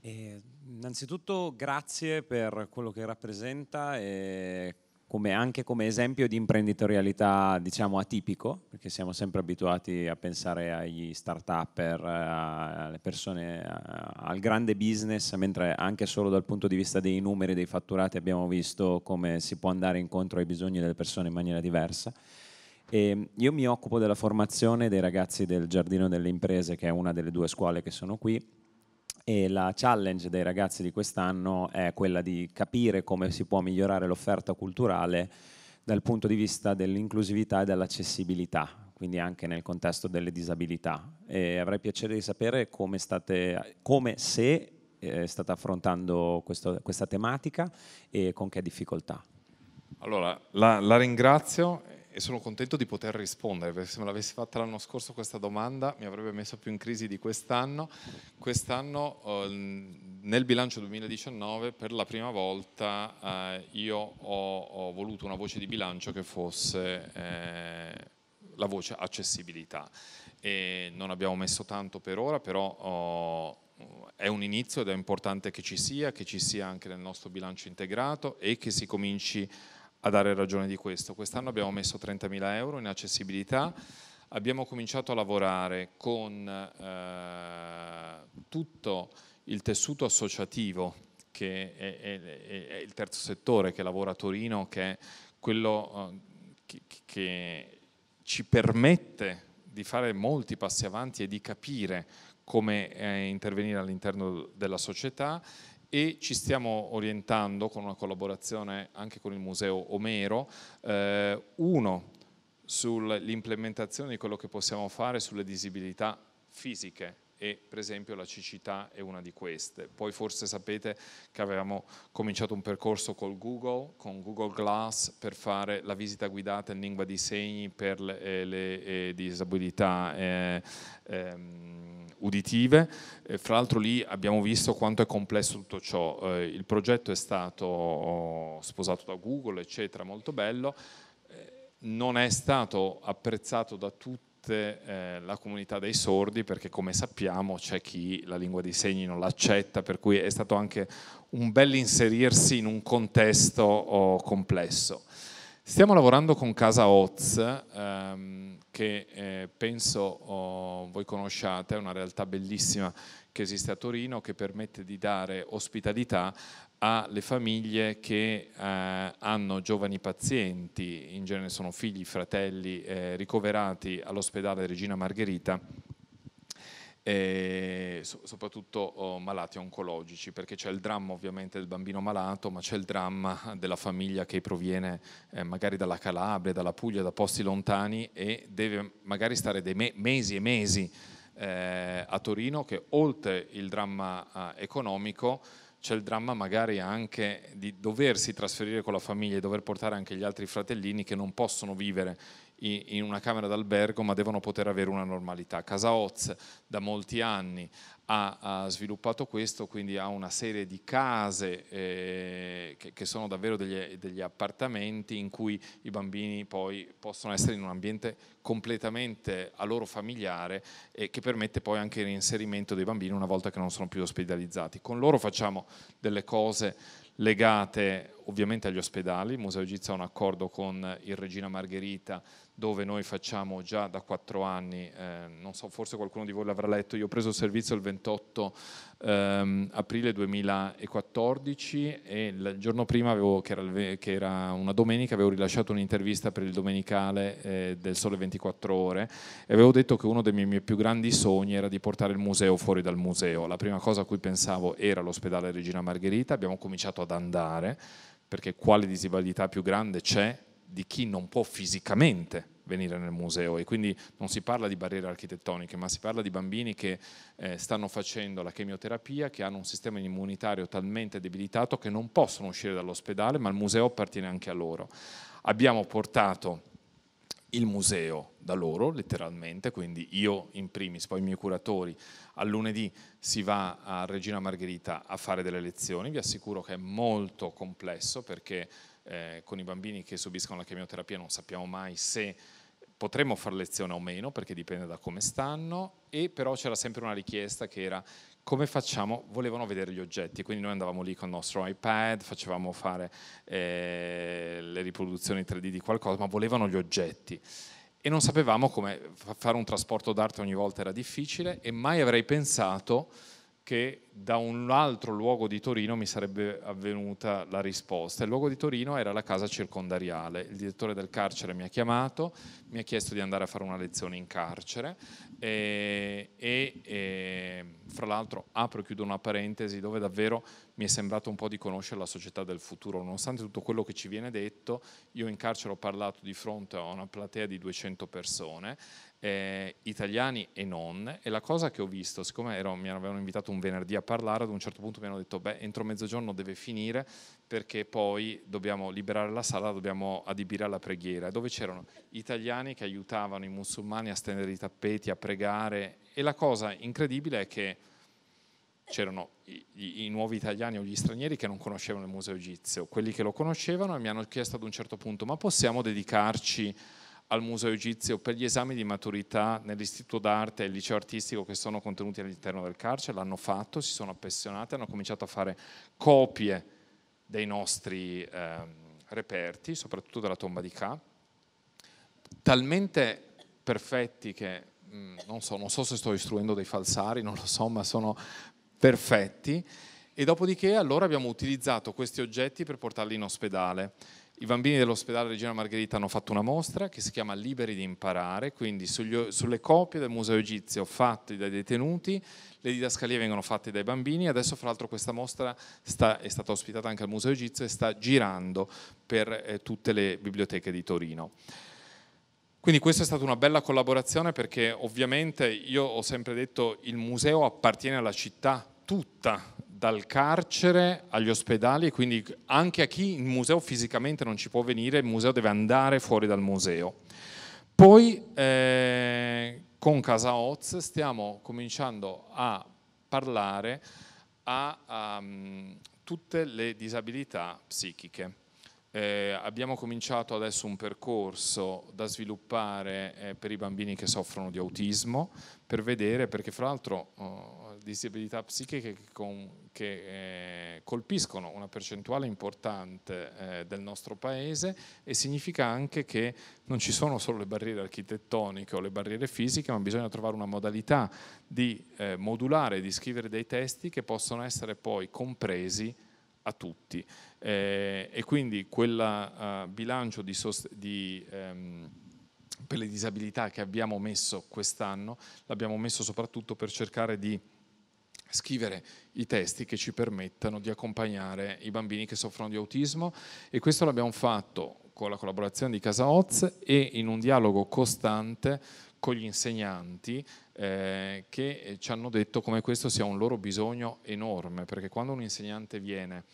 Eh, Innanzitutto grazie per quello che rappresenta e come, anche come esempio di imprenditorialità diciamo atipico, perché siamo sempre abituati a pensare agli start-upper, alle persone, al grande business, mentre anche solo dal punto di vista dei numeri, dei fatturati abbiamo visto come si può andare incontro ai bisogni delle persone in maniera diversa. E io mi occupo della formazione dei ragazzi del Giardino delle Imprese, che è una delle due scuole che sono qui, e la challenge dei ragazzi di quest'anno è quella di capire come si può migliorare l'offerta culturale dal punto di vista dell'inclusività e dell'accessibilità, quindi anche nel contesto delle disabilità. E avrei piacere di sapere come, state, come se eh, state affrontando questo, questa tematica e con che difficoltà. Allora, la, la ringrazio e sono contento di poter rispondere, perché se me l'avessi fatta l'anno scorso questa domanda mi avrebbe messo più in crisi di quest'anno. Quest'anno ehm, nel bilancio 2019 per la prima volta eh, io ho, voluto una voce di bilancio che fosse eh, la voce accessibilità e non abbiamo messo tanto per ora, però è un inizio ed è importante che ci sia, che ci sia anche nel nostro bilancio integrato e che si cominci a a dare ragione di questo. Quest'anno abbiamo messo 30.000 euro in accessibilità, abbiamo cominciato a lavorare con eh, tutto il tessuto associativo che è, è, è, il terzo settore che lavora a Torino, che è quello eh, che, che ci permette di fare molti passi avanti e di capire come eh, intervenire all'interno della società e ci stiamo orientando con una collaborazione anche con il Museo Omero, eh, uno sull'implementazione di quello che possiamo fare sulle disabilità fisiche e per esempio la cecità è una di queste. Poi forse sapete che avevamo cominciato un percorso con Google, con Google Glass per fare la visita guidata in lingua di segni per le, eh, le, le eh, disabilità eh, ehm, uditive. Eh, fra l'altro lì abbiamo visto quanto è complesso tutto ciò. Eh, il progetto è stato oh, sposato da Google, eccetera, molto bello. Eh, non è stato apprezzato da tutta la comunità dei sordi perché come sappiamo c'è chi la lingua dei segni non l'accetta per cui è stato anche un bel inserirsi in un contesto oh, complesso. Stiamo lavorando con Casa Oz ehm, che eh, penso oh, voi conosciate, è una realtà bellissima che esiste a Torino che permette di dare ospitalità alle famiglie che eh, hanno giovani pazienti, in genere sono figli, fratelli, eh, ricoverati all'ospedale Regina Margherita So, soprattutto oh, malati oncologici, perché c'è il dramma ovviamente del bambino malato, ma c'è il dramma della famiglia che proviene eh, magari dalla Calabria, dalla Puglia, da posti lontani e deve magari stare dei me mesi e mesi eh, a Torino, che oltre il dramma eh, economico c'è il dramma magari anche di doversi trasferire con la famiglia e dover portare anche gli altri fratellini che non possono vivere in una camera d'albergo, ma devono poter avere una normalità. Casa Oz da molti anni ha, sviluppato questo, quindi ha una serie di case eh, che, che, sono davvero degli, degli, appartamenti in cui i bambini poi possono essere in un ambiente completamente a loro familiare e che permette poi anche il reinserimento dei bambini una volta che non sono più ospedalizzati. Con loro facciamo delle cose legate ovviamente agli ospedali, il Museo Egizio ha un accordo con il Regina Margherita dove noi facciamo già da quattro anni, eh, non so, forse qualcuno di voi l'avrà letto, io ho preso servizio il 28 ehm, aprile 2014 e il giorno prima, avevo, che, era il, che, era una domenica, avevo rilasciato un'intervista per il domenicale eh, del Sole 24 Ore e avevo detto che uno dei miei, miei più grandi sogni era di portare il museo fuori dal museo. La prima cosa a cui pensavo era l'ospedale Regina Margherita, abbiamo cominciato ad andare perché quale disabilità più grande c'è di chi non può fisicamente venire nel museo e quindi non si parla di barriere architettoniche, ma si parla di bambini che eh, stanno facendo la chemioterapia, che hanno un sistema immunitario talmente debilitato che non possono uscire dall'ospedale, ma il museo appartiene anche a loro. Abbiamo portato il museo da loro, letteralmente, quindi io in primis, poi i miei curatori, al lunedì si va a Regina Margherita a fare delle lezioni, vi assicuro che è molto complesso perché eh, con i bambini che subiscono la chemioterapia non sappiamo mai se potremmo fare lezione o meno perché dipende da come stanno e però c'era sempre una richiesta che era come facciamo, volevano vedere gli oggetti, quindi noi andavamo lì con il nostro iPad, facevamo fare eh, le riproduzioni 3D di qualcosa, ma volevano gli oggetti e non sapevamo come fare un trasporto d'arte ogni volta era difficile e mai avrei pensato che da un altro luogo di Torino mi sarebbe avvenuta la risposta. Il luogo di Torino era la casa circondariale. Il direttore del carcere mi ha chiamato, mi ha chiesto di andare a fare una lezione in carcere e, e, e fra l'altro apro e chiudo una parentesi dove davvero mi è sembrato un po' di conoscere la società del futuro. Nonostante tutto quello che ci viene detto, io in carcere ho parlato di fronte a una platea di 200 persone eh, italiani e non. E la cosa che ho visto, siccome ero, mi avevano invitato un venerdì a parlare, ad un certo punto mi hanno detto, beh, entro mezzogiorno deve finire perché poi dobbiamo liberare la sala, dobbiamo adibire alla preghiera, dove c'erano italiani che aiutavano i musulmani a stendere i tappeti, a pregare. E la cosa incredibile è che c'erano i, i, nuovi italiani o gli stranieri che non conoscevano il museo egizio, quelli che lo conoscevano e mi hanno chiesto ad un certo punto ma possiamo dedicarci al Museo Egizio per gli esami di maturità nell'Istituto d'Arte e il Liceo Artistico che sono contenuti all'interno del carcere, l'hanno fatto, si sono appassionate, hanno cominciato a fare copie dei nostri eh, reperti, soprattutto della tomba di Ka, talmente perfetti che mh, mm, non, so, non so se sto istruendo dei falsari, non lo so, ma sono perfetti e dopodiché allora abbiamo utilizzato questi oggetti per portarli in ospedale. I bambini dell'ospedale Regina Margherita hanno fatto una mostra che si chiama Liberi di imparare, quindi sugli, sulle copie del museo egizio fatte dai detenuti, le didascalie vengono fatte dai bambini, adesso fra l'altro questa mostra sta, è stata ospitata anche al museo egizio e sta girando per eh, tutte le biblioteche di Torino. Quindi questa è stata una bella collaborazione perché ovviamente io ho sempre detto il museo appartiene alla città tutta, dal carcere agli ospedali e quindi anche a chi in museo fisicamente non ci può venire, il museo deve andare fuori dal museo. Poi eh, con Casa Oz stiamo cominciando a parlare a, a ehm, tutte le disabilità psichiche. Eh, abbiamo cominciato adesso un percorso da sviluppare eh, per i bambini che soffrono di autismo per vedere, perché fra l'altro oh, disabilità psichiche che, con, che eh, colpiscono una percentuale importante eh, del nostro paese e significa anche che non ci sono solo le barriere architettoniche o le barriere fisiche, ma bisogna trovare una modalità di eh, modulare, di scrivere dei testi che possono essere poi compresi a tutti. Eh, e quindi quel eh, bilancio di... Sost- di ehm, per le disabilità che abbiamo messo quest'anno, l'abbiamo messo soprattutto per cercare di scrivere i testi che ci permettano di accompagnare i bambini che soffrono di autismo e questo l'abbiamo fatto con la collaborazione di Casa Oz e in un dialogo costante con gli insegnanti eh, che ci hanno detto come questo sia un loro bisogno enorme, perché quando un insegnante viene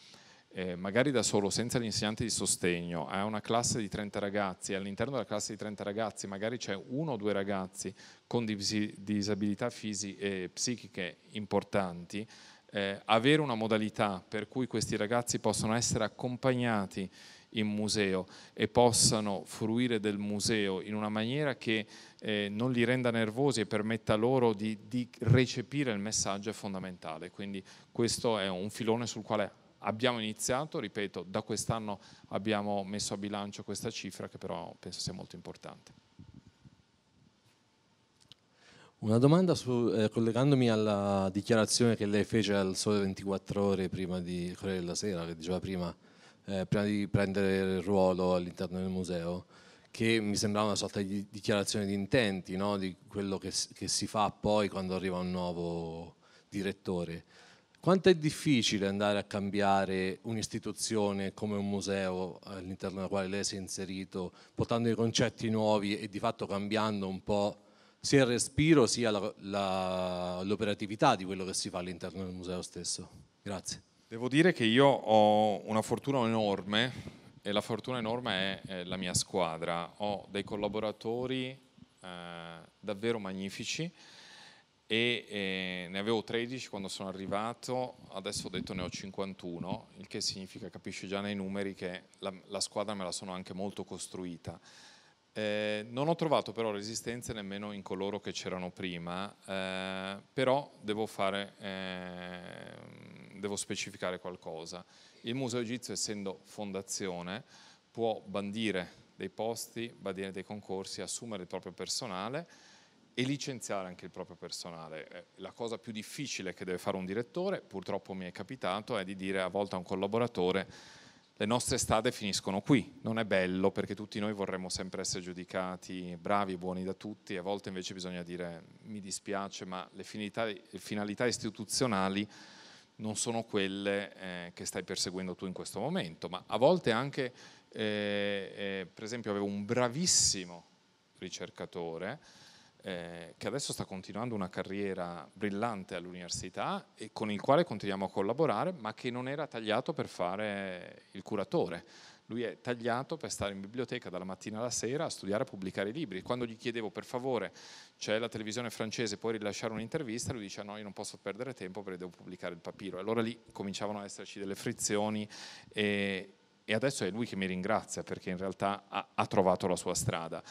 eh, magari da solo, senza l'insegnante di sostegno, a una classe di 30 ragazzi, all'interno della classe di 30 ragazzi magari c'è uno o due ragazzi con disabilità fisiche e psichiche importanti, eh, avere una modalità per cui questi ragazzi possono essere accompagnati in museo e possano fruire del museo in una maniera che eh, non li renda nervosi e permetta loro di, di recepire il messaggio è fondamentale. Quindi questo è un filone sul quale abbiamo iniziato, ripeto, da quest'anno abbiamo messo a bilancio questa cifra che però penso sia molto importante. Una domanda su, eh, collegandomi alla dichiarazione che lei fece al Sole 24 Ore prima di Corriere della Sera, che diceva prima, eh, prima di prendere il ruolo all'interno del museo, che mi sembrava una sorta di dichiarazione di intenti, no? di quello che, che si fa poi quando arriva un nuovo direttore. Quanto è difficile andare a cambiare un'istituzione come un museo all'interno della quale lei si è inserito, portando dei concetti nuovi e di fatto cambiando un po' sia il respiro sia l'operatività di quello che si fa all'interno del museo stesso? Grazie. Devo dire che io ho una fortuna enorme e la fortuna enorme è, è la mia squadra. Ho dei collaboratori eh, davvero magnifici e eh, ne avevo 13 quando sono arrivato, adesso ho detto ne ho 51, il che significa, capisci già nei numeri, che la, la squadra me la sono anche molto costruita. Eh, non ho trovato però resistenze nemmeno in coloro che c'erano prima, eh, però devo, fare, eh, devo specificare qualcosa. Il Museo Egizio, essendo fondazione, può bandire dei posti, bandire dei concorsi, assumere il proprio personale e licenziare anche il proprio personale. Eh, la cosa più difficile che deve fare un direttore, purtroppo mi è capitato, è di dire a volte a un collaboratore le nostre strade finiscono qui, non è bello perché tutti noi vorremmo sempre essere giudicati bravi, buoni da tutti, a volte invece bisogna dire mi dispiace ma le finalità, le finalità istituzionali non sono quelle eh, che stai perseguendo tu in questo momento, ma a volte anche, eh, eh, per esempio avevo un bravissimo ricercatore, eh, che adesso sta continuando una carriera brillante all'università e con il quale continuiamo a collaborare, ma che non era tagliato per fare il curatore. Lui è tagliato per stare in biblioteca dalla mattina alla sera a studiare e pubblicare libri. Quando gli chiedevo per favore c'è la televisione francese, puoi rilasciare un'intervista, lui dice ah, no, io non posso perdere tempo perché devo pubblicare il papiro. E allora lì cominciavano ad esserci delle frizioni e, e adesso è lui che mi ringrazia perché in realtà ha, ha trovato la sua strada.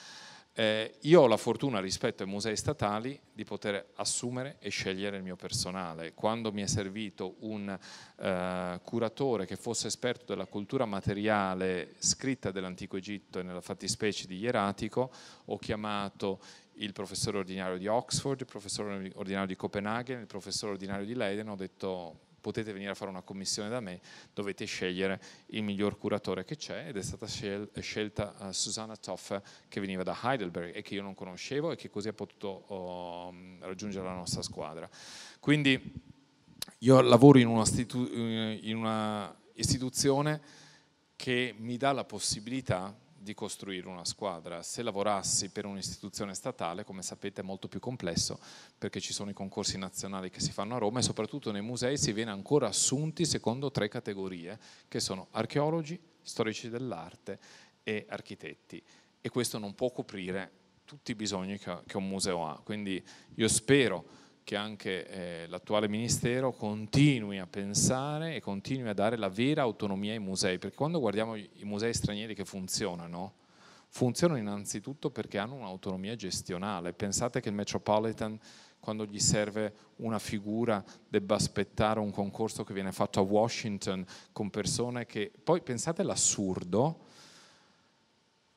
Eh, io ho la fortuna rispetto ai musei statali di poter assumere e scegliere il mio personale. Quando mi è servito un eh, curatore che fosse esperto della cultura materiale scritta dell'antico Egitto e nella fattispecie di Ieratico, ho chiamato il professore ordinario di Oxford, il professore ordinario di Copenaghen, il professore ordinario di Leiden, ho detto potete venire a fare una commissione da me, dovete scegliere il miglior curatore che c'è ed è stata scel scelta uh, Susanna Toff che veniva da Heidelberg e che io non conoscevo e che così ha potuto oh, raggiungere la nostra squadra. Quindi io lavoro in una, in una istituzione che mi dà la possibilità di costruire una squadra. Se lavorassi per un'istituzione statale, come sapete, è molto più complesso perché ci sono i concorsi nazionali che si fanno a Roma e soprattutto nei musei si viene ancora assunti secondo tre categorie che sono archeologi, storici dell'arte e architetti e questo non può coprire tutti i bisogni che un museo ha. Quindi io spero che anche eh, l'attuale Ministero continui a pensare e continui a dare la vera autonomia ai musei, perché quando guardiamo i musei stranieri che funzionano, funzionano innanzitutto perché hanno un'autonomia gestionale. Pensate che il Metropolitan, quando gli serve una figura, debba aspettare un concorso che viene fatto a Washington con persone che... Poi pensate l'assurdo,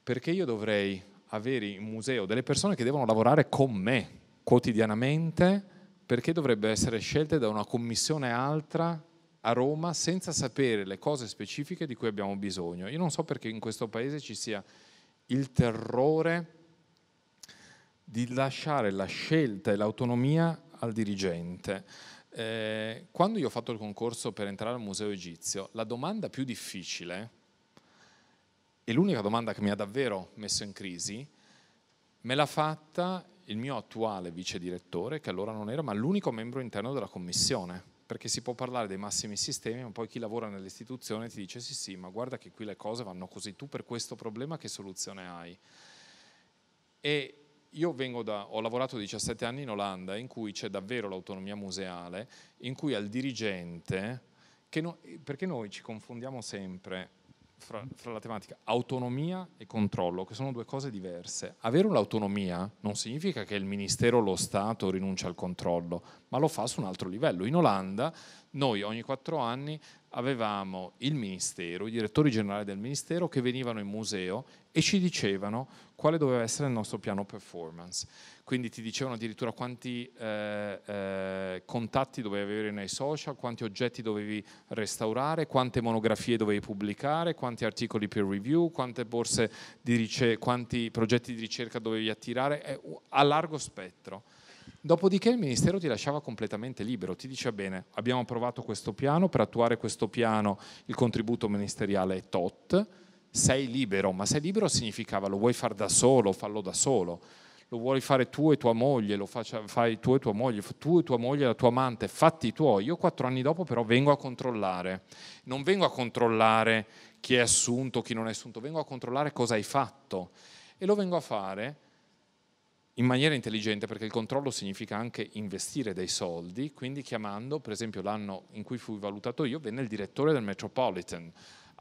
perché io dovrei avere in museo delle persone che devono lavorare con me quotidianamente perché dovrebbero essere scelte da una commissione altra a Roma senza sapere le cose specifiche di cui abbiamo bisogno. Io non so perché in questo paese ci sia il terrore di lasciare la scelta e l'autonomia al dirigente. Eh, quando io ho fatto il concorso per entrare al Museo Egizio, la domanda più difficile, e l'unica domanda che mi ha davvero messo in crisi, me l'ha fatta il mio attuale vice direttore, che allora non era, ma l'unico membro interno della commissione, perché si può parlare dei massimi sistemi, ma poi chi lavora nell'istituzione ti dice sì sì, ma guarda che qui le cose vanno così, tu per questo problema che soluzione hai? E io vengo da, ho lavorato 17 anni in Olanda, in cui c'è davvero l'autonomia museale, in cui al dirigente, no, perché noi ci confondiamo sempre, fra, fra, la tematica autonomia e controllo, che sono due cose diverse. Avere un'autonomia non significa che il Ministero o lo Stato rinuncia al controllo, ma lo fa su un altro livello. In Olanda noi ogni quattro anni avevamo il Ministero, i direttori generali del Ministero che venivano in museo e ci dicevano quale doveva essere il nostro piano performance. Quindi ti dicevano addirittura quanti eh, eh, contatti dovevi avere nei social, quanti oggetti dovevi restaurare, quante monografie dovevi pubblicare, quanti articoli peer review, quanti progetti di ricerca dovevi attirare, eh, a largo spettro. Dopodiché il Ministero ti lasciava completamente libero, ti diceva bene, abbiamo approvato questo piano, per attuare questo piano il contributo ministeriale è tot, sei libero, ma sei libero significava lo vuoi fare da solo, fallo da solo, lo vuoi fare tu e tua moglie, lo faccia, fai tu e tua moglie, tu e tua moglie, la tua amante, fatti tuoi, io quattro anni dopo però vengo a controllare, non vengo a controllare chi è assunto, chi non è assunto, vengo a controllare cosa hai fatto e lo vengo a fare in maniera intelligente perché il controllo significa anche investire dei soldi, quindi chiamando, per esempio l'anno in cui fui valutato io, venne il direttore del Metropolitan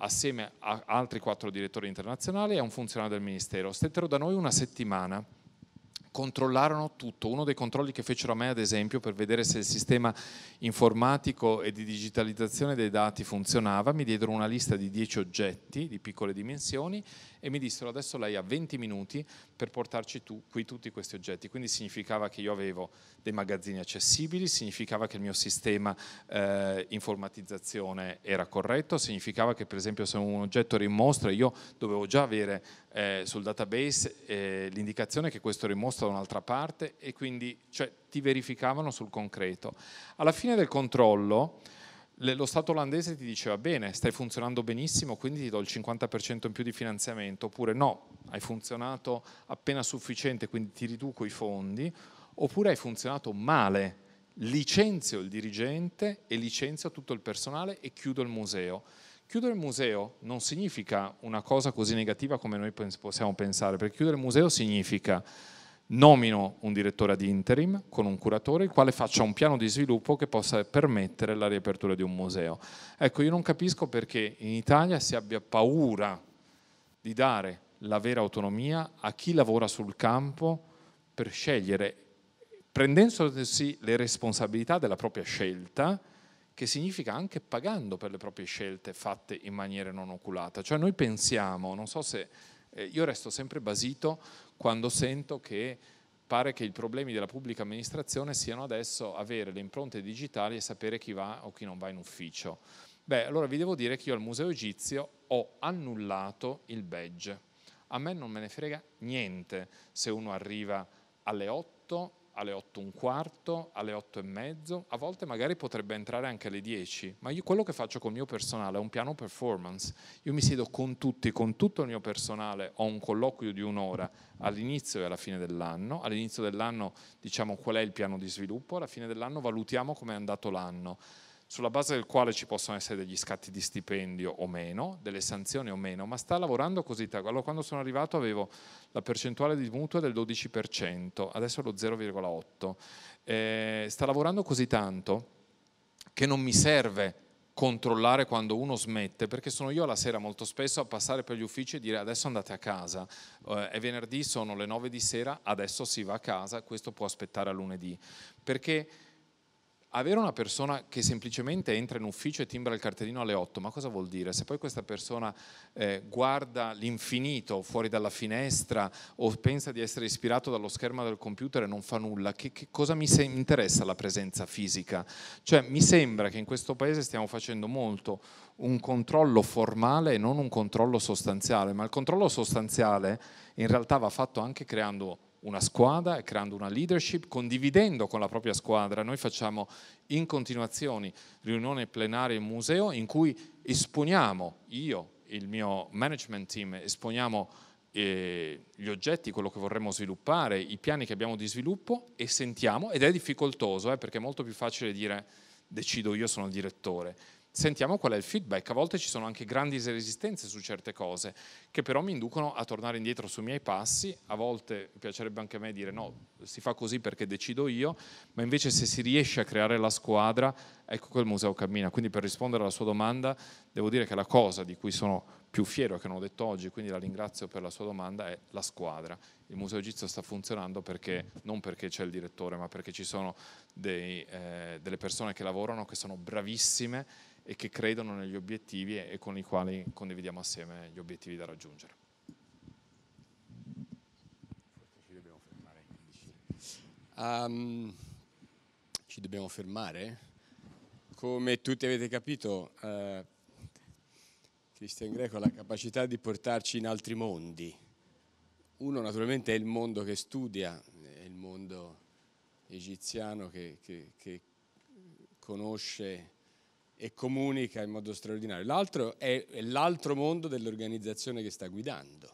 assieme a altri quattro direttori internazionali e a un funzionario del Ministero. Stettero da noi una settimana controllarono tutto. Uno dei controlli che fecero a me, ad esempio, per vedere se il sistema informatico e di digitalizzazione dei dati funzionava, mi diedero una lista di 10 oggetti di piccole dimensioni e mi dissero adesso lei ha 20 minuti per portarci tu, qui tutti questi oggetti. Quindi significava che io avevo dei magazzini accessibili, significava che il mio sistema eh, informatizzazione era corretto, significava che per esempio se un oggetto era in mostra io dovevo già avere eh, sul database eh, l'indicazione che questo era in mostra da un'altra parte e quindi cioè, ti verificavano sul concreto. Alla fine del controllo lo Stato olandese ti diceva bene, stai funzionando benissimo, quindi ti do il 50% in più di finanziamento, oppure no, hai funzionato appena sufficiente, quindi ti riduco i fondi, oppure hai funzionato male, licenzio il dirigente e licenzio tutto il personale e chiudo il museo. Chiudere il museo non significa una cosa così negativa come noi possiamo pensare, perché chiudere il museo significa nomino un direttore ad interim con un curatore il quale faccia un piano di sviluppo che possa permettere la riapertura di un museo. Ecco, io non capisco perché in Italia si abbia paura di dare la vera autonomia a chi lavora sul campo per scegliere, prendendosi le responsabilità della propria scelta, che significa anche pagando per le proprie scelte fatte in maniera non oculata. Cioè noi pensiamo, non so se eh, io resto sempre basito quando sento che pare che i problemi della pubblica amministrazione siano adesso avere le impronte digitali e sapere chi va o chi non va in ufficio. Beh, allora vi devo dire che io al Museo Egizio ho annullato il badge. A me non me ne frega niente se uno arriva alle 8 alle 8 e un quarto, alle 8 e mezzo, a volte magari potrebbe entrare anche alle 10, ma io quello che faccio col mio personale è un piano performance, io mi siedo con tutti, con tutto il mio personale, ho un colloquio di un'ora all'inizio e alla fine dell'anno, all'inizio dell'anno diciamo qual è il piano di sviluppo, alla fine dell'anno valutiamo come è andato l'anno sulla base del quale ci possono essere degli scatti di stipendio o meno, delle sanzioni o meno, ma sta lavorando così. Allora, quando sono arrivato avevo la percentuale di mutuo del 12%, adesso è lo 0,8%. Eh, sta lavorando così tanto che non mi serve controllare quando uno smette, perché sono io alla sera molto spesso a passare per gli uffici e dire adesso andate a casa, eh, è venerdì, sono le 9 di sera, adesso si va a casa, questo può aspettare a lunedì, perché avere una persona che semplicemente entra in ufficio e timbra il cartellino alle 8, ma cosa vuol dire? Se poi questa persona eh, guarda l'infinito fuori dalla finestra o pensa di essere ispirato dallo schermo del computer e non fa nulla, che, che cosa mi se- interessa la presenza fisica? Cioè mi sembra che in questo paese stiamo facendo molto un controllo formale e non un controllo sostanziale, ma il controllo sostanziale in realtà va fatto anche creando una squadra e creando una leadership, condividendo con la propria squadra. Noi facciamo in continuazione riunioni plenarie in museo in cui esponiamo, io, e il mio management team, esponiamo eh, gli oggetti, quello che vorremmo sviluppare, i piani che abbiamo di sviluppo e sentiamo, ed è difficoltoso eh, perché è molto più facile dire decido io sono il direttore, sentiamo qual è il feedback. A volte ci sono anche grandi resistenze su certe cose che però mi inducono a tornare indietro sui miei passi. A volte piacerebbe anche a me dire no, si fa così perché decido io, ma invece se si riesce a creare la squadra, ecco che il museo cammina. Quindi per rispondere alla sua domanda, devo dire che la cosa di cui sono più fiero e che non ho detto oggi, quindi la ringrazio per la sua domanda, è la squadra. Il Museo Egizio sta funzionando perché, non perché c'è il direttore, ma perché ci sono dei, eh, delle persone che lavorano, che sono bravissime e che credono negli obiettivi e con i quali condividiamo assieme gli obiettivi da raggiungere. Um, ci dobbiamo fermare? Come tutti avete capito, uh, eh, Cristian Greco ha la capacità di portarci in altri mondi. Uno naturalmente è il mondo che studia, è il mondo egiziano che, che, che conosce e comunica in modo straordinario. L'altro è, è l'altro mondo dell'organizzazione che sta guidando,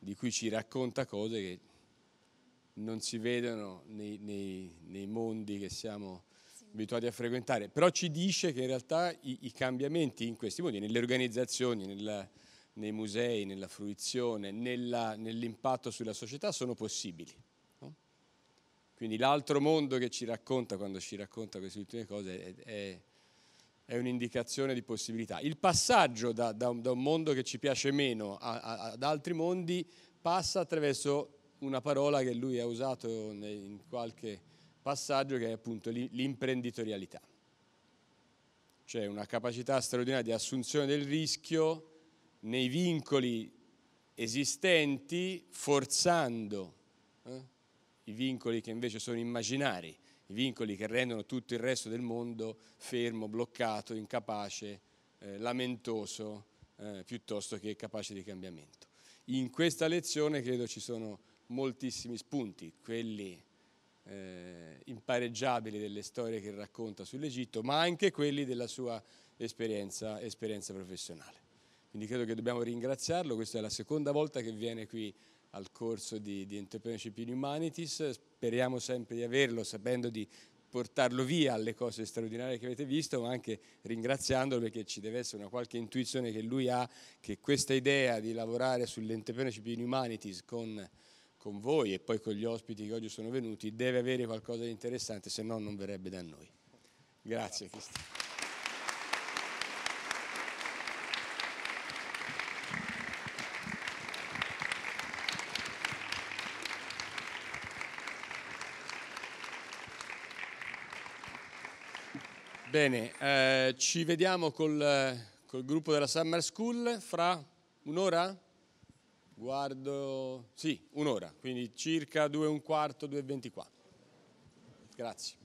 di cui ci racconta cose che non si vedono nei, nei, nei mondi che siamo abituati a frequentare, però ci dice che in realtà i, i cambiamenti in questi mondi, nelle organizzazioni, nella, nei musei, nella fruizione, nella, nell'impatto sulla società sono possibili. No? Quindi l'altro mondo che ci racconta quando ci racconta queste ultime cose è, è è un'indicazione di possibilità. Il passaggio da, da, un, da un, mondo che ci piace meno a, a, ad altri mondi passa attraverso una parola che lui ha usato in qualche passaggio che è appunto l'imprenditorialità. Cioè una capacità straordinaria di assunzione del rischio nei vincoli esistenti, forzando eh, i vincoli che invece sono immaginari i vincoli che rendono tutto il resto del mondo fermo, bloccato, incapace, eh, lamentoso, eh, piuttosto che capace di cambiamento. In questa lezione credo ci sono moltissimi spunti, quelli eh, impareggiabili delle storie che racconta sull'Egitto, ma anche quelli della sua esperienza, esperienza professionale. Quindi credo che dobbiamo ringraziarlo, questa è la seconda volta che viene qui al corso di, di Entrepreneurship in Humanities, speriamo sempre di averlo sapendo di portarlo via alle cose straordinarie che avete visto, ma anche ringraziandolo perché ci deve essere una qualche intuizione che lui ha che questa idea di lavorare sull'entrepreneurship in humanities con, con voi e poi con gli ospiti che oggi sono venuti deve avere qualcosa di interessante, se no non verrebbe da noi. Grazie. Cristian. Bene, eh, ci vediamo col, col, gruppo della Summer School fra un'ora? Guardo, sì, un'ora, quindi circa 2 e un quarto, 2 e 24. Grazie.